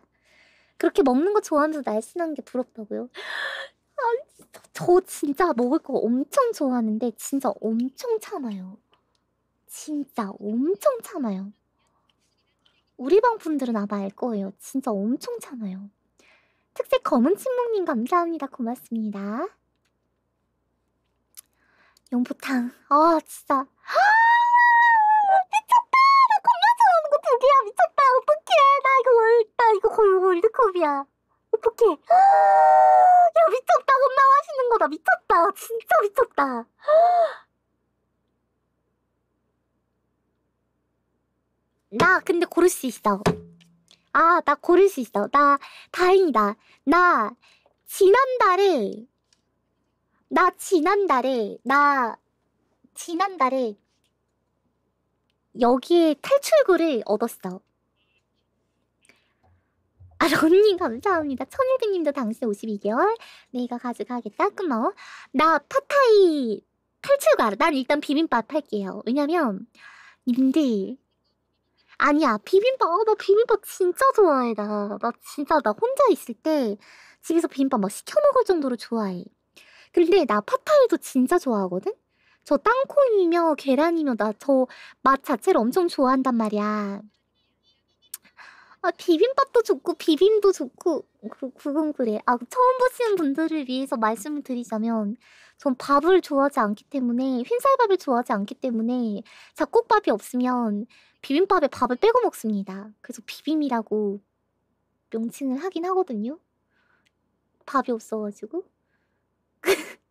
그렇게 먹는 거 좋아하면서 날씬한 게 부럽다고요? 아, 저, 저 진짜 먹을 거 엄청 좋아하는데 진짜 엄청 참아요 진짜 엄청 참아요 우리 방 분들은 아마 알 거예요. 진짜 엄청 참아요 특색 검은 침묵님 감사합니다. 고맙습니다. 용포탕. 아 진짜. (gasps) 미쳤다. 나 콜라지 나하는거 두 개야. 미쳤다. 어떡해. 나 이거 월, 나 이거 거의 월드컵이야. 어떡해. (gasps) 야 미쳤다. 겁나 하시는 거다. 미쳤다. 진짜 미쳤다. (gasps) 나 근데 고를 수 있어. 아, 나 고를 수 있어. 나 다행이다. 나 지난달에 나 지난달에 나 지난달에 여기에 탈출구를 얻었어. 아, 런닝 (laughs) 감사합니다. 천일등님도 당신 52개월. 내가 가져가겠다. 끊어 나 파타이 탈출구 알아. 난 일단 비빔밥 할게요. 왜냐면 님들 아니야 비빔밥 아, 나 비빔밥 진짜 좋아해 나. 나 진짜 나 혼자 있을 때 집에서 비빔밥 막 시켜 먹을 정도로 좋아해. 근데 나 파타이도 진짜 좋아하거든? 저 땅콩이며 계란이며 나 저 맛 자체를 엄청 좋아한단 말이야. 아 비빔밥도 좋고 비빔도 좋고 그, 그건 그래. 아 처음 보시는 분들을 위해서 말씀을 드리자면 전 밥을 좋아하지 않기 때문에 흰쌀밥을 좋아하지 않기 때문에 잡곡밥이 없으면 비빔밥에 밥을 빼고 먹습니다. 그래서 비빔이라고 명칭을 하긴 하거든요. 밥이 없어가지고. (laughs)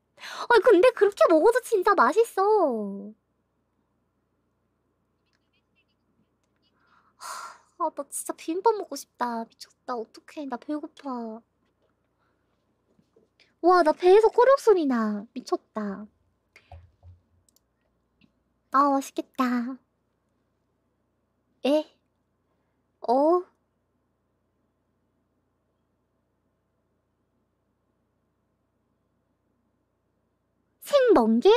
아 근데 그렇게 먹어도 진짜 맛있어. 아, 나 진짜 비빔밥 먹고 싶다. 미쳤다. 어떡해. 나 배고파. 와, 나 배에서 꼬륵 소리 나. 미쳤다. 아, 맛있겠다. 에? 어? 생멍게?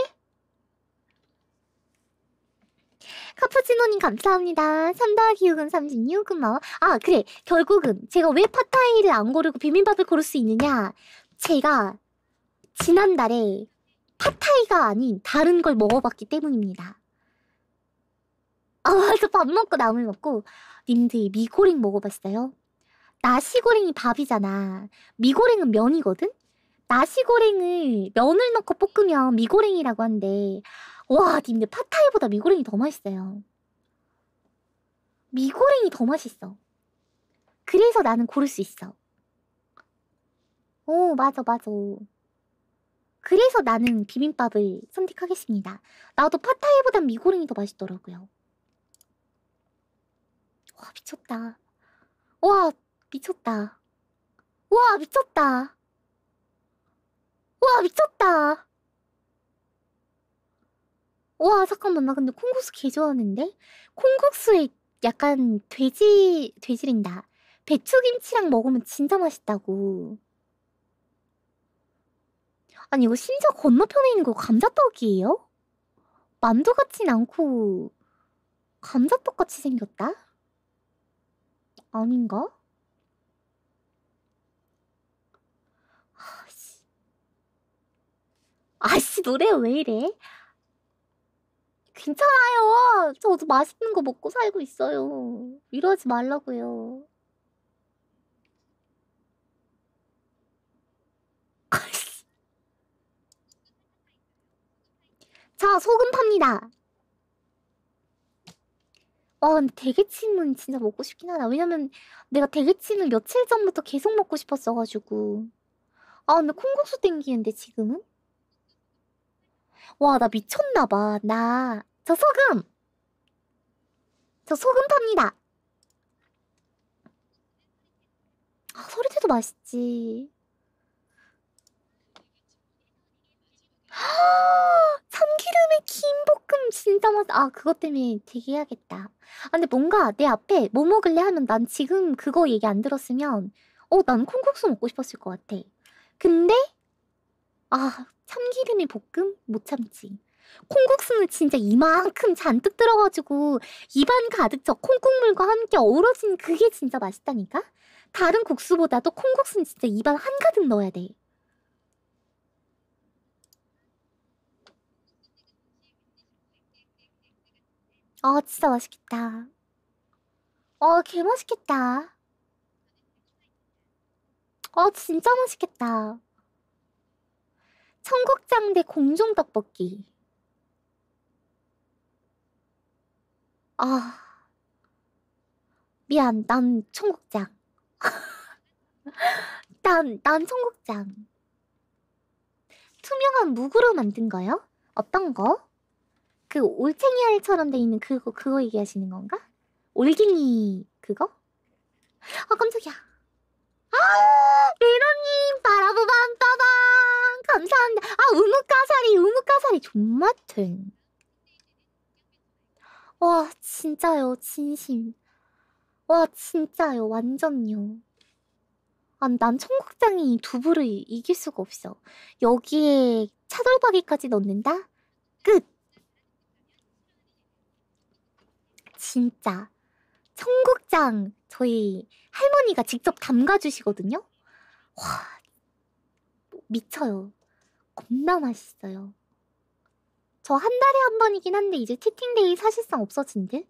카푸치노님 감사합니다. 3더하기 6은 36 고마워. 아 그래 결국은 제가 왜 파타이를 안 고르고 비빔밥을 고를 수 있느냐 제가 지난달에 파타이가 아닌 다른 걸 먹어봤기 때문입니다. 아, 그래서 밥 먹고 나물 먹고 님들 미고랭 먹어봤어요? 나시고랭이 밥이잖아. 미고랭은 면이거든? 나시고랭을 면을 넣고 볶으면 미고랭이라고 한데 와 님들 파타이보다 미고랭이 더 맛있어요. 미고랭이 더 맛있어. 그래서 나는 고를 수 있어. 오 맞아 맞아. 그래서 나는 비빔밥을 선택하겠습니다. 나도 파타이보단 미고랭이 더 맛있더라고요. 와 미쳤다. 와 미쳤다. 와 미쳤다. 와 미쳤다. 와 잠깐만 나 근데 콩국수 개 좋아하는데 콩국수에 약간 돼지 돼지린다. 배추김치랑 먹으면 진짜 맛있다고. 아니 이거 심지어 건너편에 있는 거 감자떡이에요? 만두같진 않고 감자떡같이 생겼다? 아닌가? 아씨. 아씨, 노래 왜 이래? 괜찮아요. 저도 맛있는 거 먹고 살고 있어요. 이러지 말라고요. 아씨. 저 소금 팝니다. 와 아, 근데 대게찜은 진짜 먹고 싶긴 하다. 왜냐면 내가 대게찜을 며칠 전부터 계속 먹고 싶었어가지고. 아 근데 콩국수 땡기는데 지금은? 와 나 미쳤나봐. 나 저 소금! 저 소금 팝니다. 아, 소리태도 맛있지. 아, 참기름에 김볶음 진짜 맛있다. 아 그것 때문에 되게 해야겠다. 아, 근데 뭔가 내 앞에 뭐 먹을래 하면 난 지금 그거 얘기 안 들었으면 어 난 콩국수 먹고 싶었을 것 같아. 근데 아참기름에 볶음? 못 참지. 콩국수는 진짜 이만큼 잔뜩 들어가지고 입안 가득 저 콩국물과 함께 어우러진 그게 진짜 맛있다니까? 다른 국수보다도 콩국수는 진짜 입안 한가득 넣어야 돼. 아 진짜 맛있겠다. 아 어, 개맛있겠다. 아 어, 진짜 맛있겠다. 청국장대 공중떡볶이. 아... 미안, 난 청국장. (laughs) 난, 난 청국장. 투명한 무구로 만든 거요? 어떤 거? 그 올챙이 알처럼 돼 있는 그거 그거 얘기하시는 건가? 올갱이 그거? 아 깜짝이야. 아미로님 바라보밤 빠밤 감사합니다. 아 우뭇가사리 우뭇가사리 존맛튼. 와 진짜요 진심. 와 진짜요 완전요. 아난 청국장이 두부를 이길 수가 없어. 여기에 차돌박이까지 넣는다? 끝. 진짜 청국장 저희 할머니가 직접 담가주시거든요. 와 미쳐요. 겁나 맛있어요. 저 한 달에 한 번이긴 한데 이제 치팅데이 사실상 없어진 듯?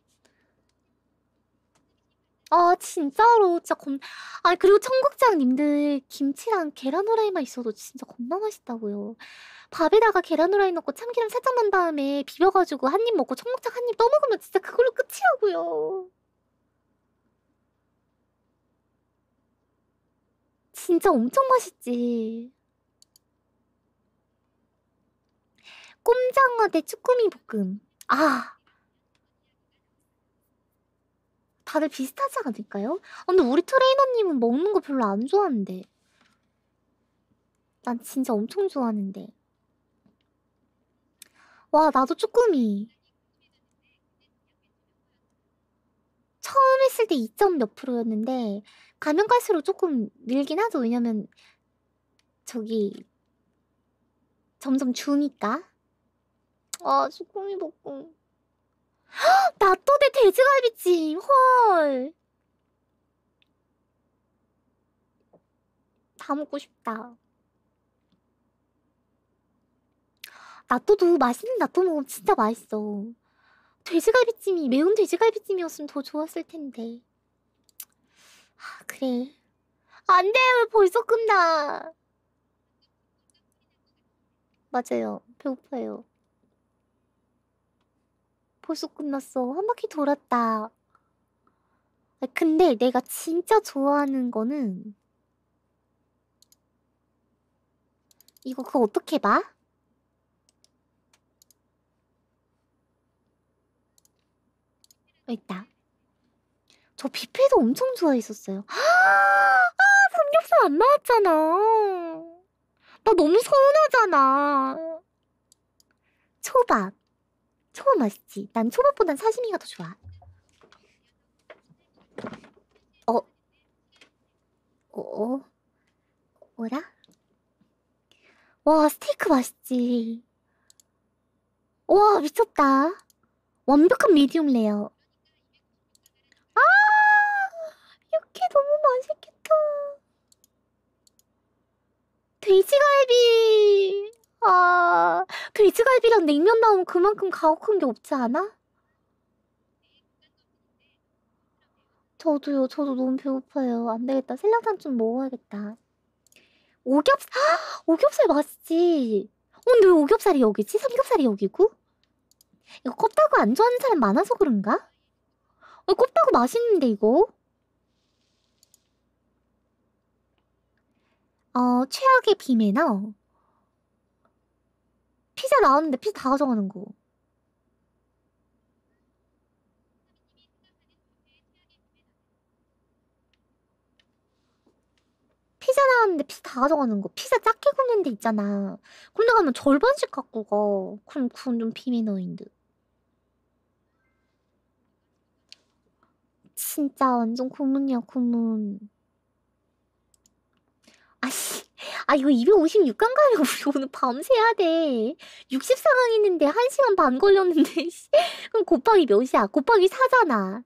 아 진짜로 진짜 겁. 아 그리고 청국장님들 김치랑 계란 후라이만 있어도 진짜 겁나 맛있다고요. 밥에다가 계란 후라이 넣고 참기름 살짝 넣은 다음에 비벼가지고 한입 먹고 청국장 한입 떠먹으면 진짜 그걸로 끝이라고요. 진짜 엄청 맛있지. 꼼장어 대 쭈꾸미 볶음. 아, 다들 비슷하지 않을까요? 아, 근데 우리 트레이너님은 먹는 거 별로 안 좋아하는데. 난 진짜 엄청 좋아하는데. 와, 나도 쭈꾸미. 처음 했을 때 2점 몇 프로였는데, 가면 갈수록 조금 늘긴 하죠. 왜냐면, 저기, 점점 주니까. 아, 쭈꾸미 볶음. 나또대 (gasps) 돼지갈비찜 헐. 다 먹고 싶다. 나또도 맛있는 나또 먹으면 진짜 맛있어. 돼지갈비찜이 매운 돼지갈비찜이었으면 더 좋았을 텐데. 아 그래. 안돼 왜 벌써 끝나. 맞아요. 배고파요. 벌써 끝났어. 한 바퀴 돌았다. 아, 근데 내가 진짜 좋아하는 거는 이거 그거 어떻게 봐? 아, 있다. 저 뷔페도 엄청 좋아했었어요. 아, 삼겹살 안 나왔잖아. 나 너무 서운하잖아. 초밥. 초밥 맛있지? 난 초밥보단 사시미가 더 좋아. 어? 어? 어? 뭐라? 와, 스테이크 맛있지. 와, 미쳤다. 완벽한 미디움 레어. 아! 육회 너무 맛있겠다. 돼지갈비! 아, 돼지갈비랑 그 냉면 나오면 그만큼 가혹한 게 없지 않아? 저도요, 저도 너무 배고파요. 안 되겠다. 셀랑탕 좀 먹어야겠다. 오겹살, (gasps) 오겹살 맛있지. 어, 근데 왜 오겹살이 여기지? 삼겹살이 여기고? 이거 껍다구 안 좋아하는 사람 많아서 그런가? 어, 껍다구 맛있는데, 이거? 어, 최악의 비매너. 피자 나왔는데 피자 다 가져가는 거. 피자 나왔는데 피자 다 가져가는 거. 피자 작게 굽는 데 있잖아. 그런데 가면 절반씩 갖고 가. 그럼 그건 좀비밀너인 듯. 진짜 완전 고문이야 고문. 아 이거 256강 가려고 우리 오늘 밤새야 돼. 6 4강 있는데 1시간 반 걸렸는데 (laughs) 그럼 곱하기 몇이야? 곱하기 4잖아.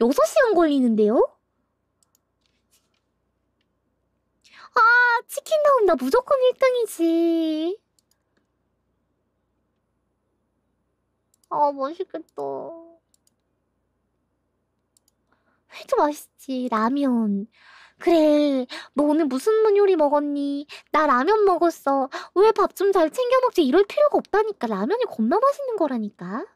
6시간 걸리는데요? 아 치킨 나오면 나 무조건 1등이지. 아 맛있겠다. 회도 맛있지. 라면. 그래, 너 오늘 무슨 요리 먹었니? 나 라면 먹었어. 왜 밥 좀 잘 챙겨 먹지? 이럴 필요가 없다니까. 라면이 겁나 맛있는 거라니까.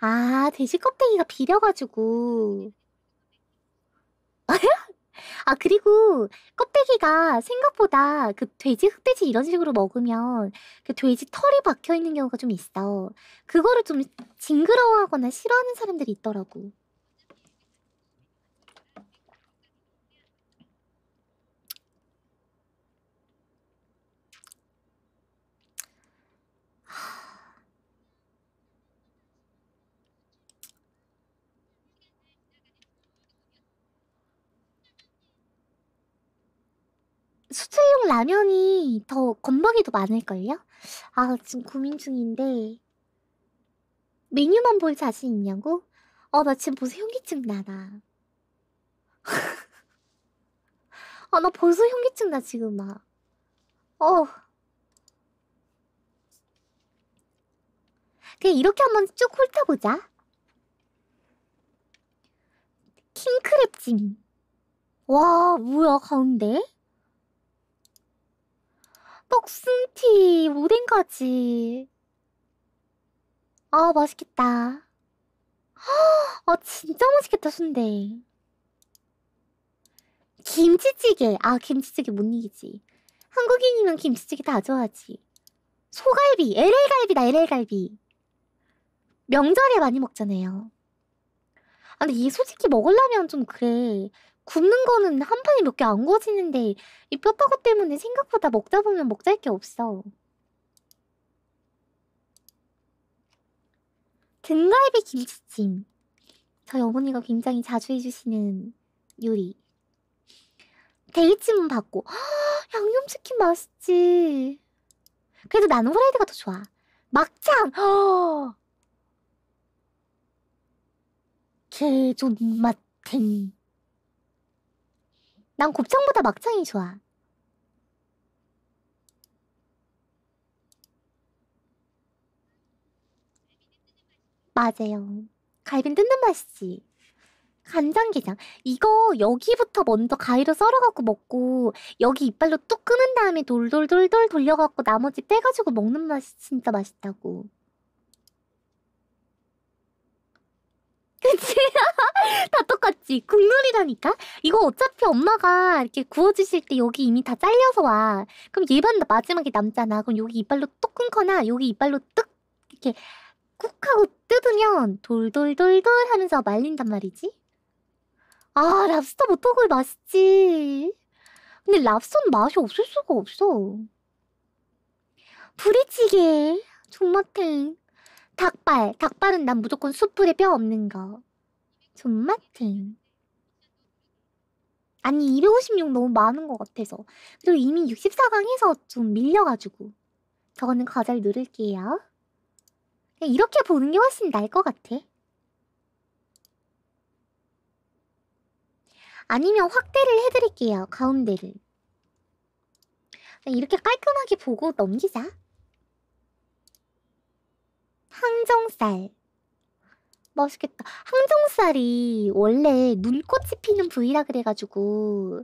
아, 돼지 껍데기가 비려가지고. (laughs) 아 그리고 껍데기가 생각보다 그 돼지 흑돼지 이런 식으로 먹으면 그 돼지 털이 박혀 있는 경우가 좀 있어. 그거를 좀 징그러워하거나 싫어하는 사람들이 있더라고. 수출용 라면이 더건방이도 많을걸요? 아 지금 고민 중인데 메뉴만 볼 자신 있냐고? 아나 어, 지금 벌써 현기증 나나 (laughs) 아나 벌써 현기증 나 지금 막 어. 그냥 이렇게 한번 쭉 훑어보자 킹크랩찜 와 뭐야 가운데? 떡순티 오뎅까지. 아 맛있겠다. 아 진짜 맛있겠다 순대. 김치찌개. 아 김치찌개 못 이기지. 한국인이면 김치찌개 다 좋아하지. 소갈비. LA갈비다 LA갈비. 명절에 많이 먹잖아요. 아 근데 얘 솔직히 먹으려면 좀 그래. 굽는 거는 한 판에 몇 개 안 구워지는데 이 뼈다구 때문에 생각보다 먹다 보면 먹잘 게 없어. 등갈비 김치찜. 저희 어머니가 굉장히 자주 해주시는 요리. 데이치문 받고. 양념치킨 맛있지. 그래도 나는 후라이드가 더 좋아. 막창! 허! 개존맛탱. 난 곱창보다 막창이 좋아. 맞아요. 갈비는 뜯는 맛이지. 간장게장. 이거 여기부터 먼저 가위로 썰어갖고 먹고 여기 이빨로 뚝 끄는 다음에 돌돌돌돌 돌려갖고 나머지 빼가지고 먹는 맛이 진짜 맛있다고. 그치? (laughs) 다 똑같지? 국룰이라니까? 이거 어차피 엄마가 이렇게 구워주실 때 여기 이미 다 잘려서 와. 그럼 얘만 마지막에 남잖아. 그럼 여기 이빨로 똑 끊거나 여기 이빨로 뚝 이렇게 쿡 하고 뜯으면 돌돌돌돌 하면서 말린단 말이지? 아, 랍스터 모토굴 뭐 맛있지. 근데 랍스터는 맛이 없을 수가 없어. 부리찌개, 존맛탱. 닭발. 닭발은 난 무조건 숯불에뼈 없는 거. 존맛탱. 아니 256 너무 많은 것 같아서. 그리고 이미 64강에서 좀 밀려가지고. 저거는 과자를 누를게요. 그냥 이렇게 보는 게 훨씬 나을 것 같아. 아니면 확대를 해드릴게요. 가운데를. 이렇게 깔끔하게 보고 넘기자. 항정살. 멋있겠다 항정살이 원래 눈꽃이 피는 부위라 그래가지고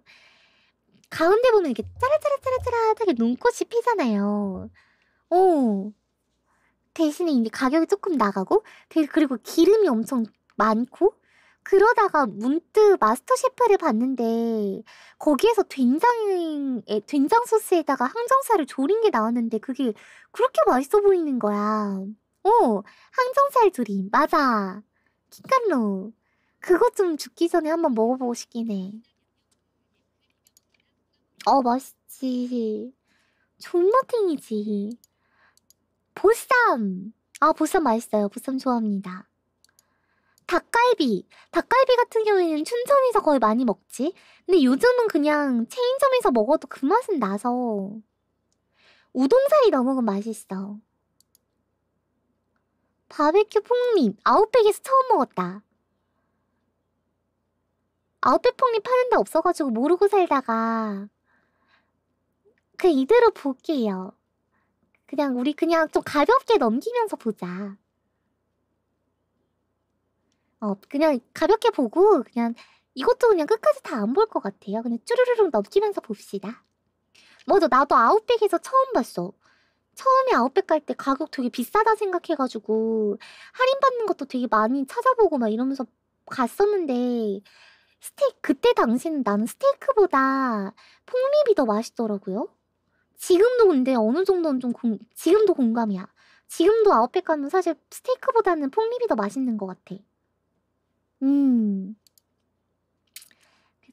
가운데 보면 이렇게 짜라짜라짜라짜라하게 눈꽃이 피잖아요. 오. 어. 대신에 이제 가격이 조금 나가고 그리고 기름이 엄청 많고 그러다가 문득 마스터 셰프를 봤는데 거기에서 된장에 된장 소스에다가 항정살을 조린 게 나왔는데 그게 그렇게 맛있어 보이는 거야. 오, 항정살 조림, 맞아. 킹칼로. 그거 좀 죽기 전에 한번 먹어보고 싶긴 해. 어, 맛있지. 존맛탱이지. 보쌈! 아, 보쌈 맛있어요. 보쌈 좋아합니다. 닭갈비. 닭갈비 같은 경우에는 춘천에서 거의 많이 먹지. 근데 요즘은 그냥 체인점에서 먹어도 그 맛은 나서. 우동살이 너무 맛있어. 바베큐 폭립 아웃백에서 처음 먹었다. 아웃백 폭립 파는 데 없어가지고 모르고 살다가 그 이대로 볼게요. 그냥 우리 그냥 좀 가볍게 넘기면서 보자. 어 그냥 가볍게 보고 그냥 이것도 그냥 끝까지 다 안 볼 것 같아요. 그냥 쭈르르륵 넘기면서 봅시다. 맞아 뭐 나도 아웃백에서 처음 봤어. 처음에 아웃백 갈 때 가격 되게 비싸다 생각해가지고 할인받는 것도 되게 많이 찾아보고 막 이러면서 갔었는데 스테이크 그때 당시는 나는 스테이크보다 폭립이 더 맛있더라고요. 지금도 근데 어느 정도는 좀 공, 지금도 공감이야. 지금도 아웃백 가면 사실 스테이크보다는 폭립이 더 맛있는 것 같아. 음.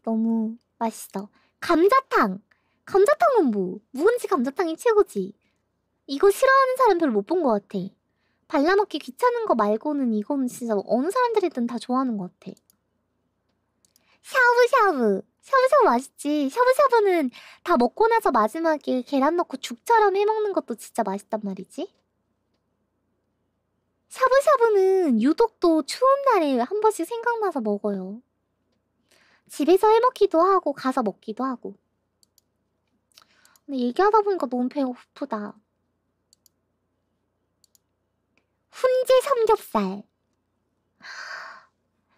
너무 맛있어. 감자탕! 감자탕은 뭐? 묵은지 감자탕이 최고지. 이거 싫어하는 사람 별로 못 본 것 같아. 발라먹기 귀찮은 거 말고는 이건 진짜 어느 사람들이든 다 좋아하는 것 같아. 샤브샤브. 샤브샤브 맛있지. 샤브샤브는 다 먹고 나서 마지막에 계란 넣고 죽처럼 해먹는 것도 진짜 맛있단 말이지. 샤브샤브는 유독 또 추운 날에 한 번씩 생각나서 먹어요. 집에서 해먹기도 하고 가서 먹기도 하고. 근데 얘기하다 보니까 너무 배고프다. 훈제 삼겹살.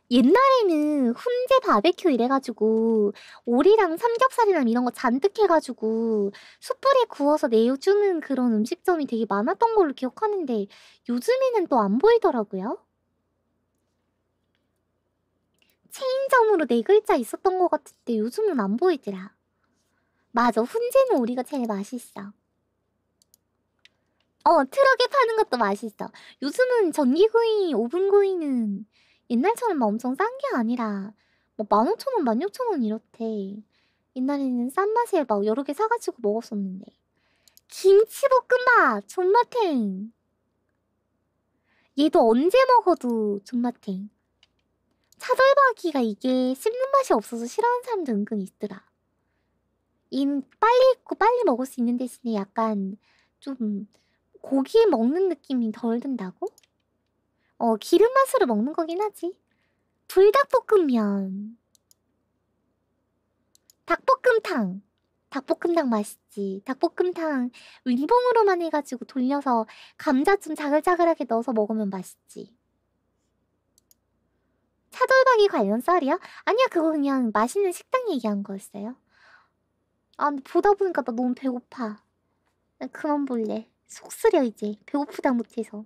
옛날에는 훈제 바베큐 이래가지고 오리랑 삼겹살이랑 이런 거 잔뜩 해가지고 숯불에 구워서 내어주는 그런 음식점이 되게 많았던 걸로 기억하는데 요즘에는 또 안 보이더라고요. 체인점으로 네 글자 있었던 것 같은데 요즘은 안 보이더라. 맞아, 훈제는 우리가 제일 맛있어. 어 트럭에 파는 것도 맛있어. 요즘은 전기구이, 오븐구이는 옛날처럼 막 엄청 싼 게 아니라 15,000원, 16,000원 이렇대. 옛날에는 싼 맛에 막 여러 개 사가지고 먹었었는데. 김치볶음밥! 존맛탱! 얘도 언제 먹어도 존맛탱. 차돌박이가 이게 씹는 맛이 없어서 싫어하는 사람도 은근 있더라. 얘 빨리 익고 빨리 먹을 수 있는 대신에 약간 좀 고기 에 먹는 느낌이 덜 든다고? 어, 기름 맛으로 먹는 거긴 하지. 불닭볶음면. 닭볶음탕. 닭볶음탕 맛있지. 닭볶음탕 윈봉으로만 해가지고 돌려서 감자 좀 자글자글하게 넣어서 먹으면 맛있지. 차돌박이 관련 썰이야 아니야, 그거 그냥 맛있는 식당 얘기한 거였어요. 아, 근데 보다 보니까 나 너무 배고파. 그만 볼래. 속쓰려 이제 배고프다 못해서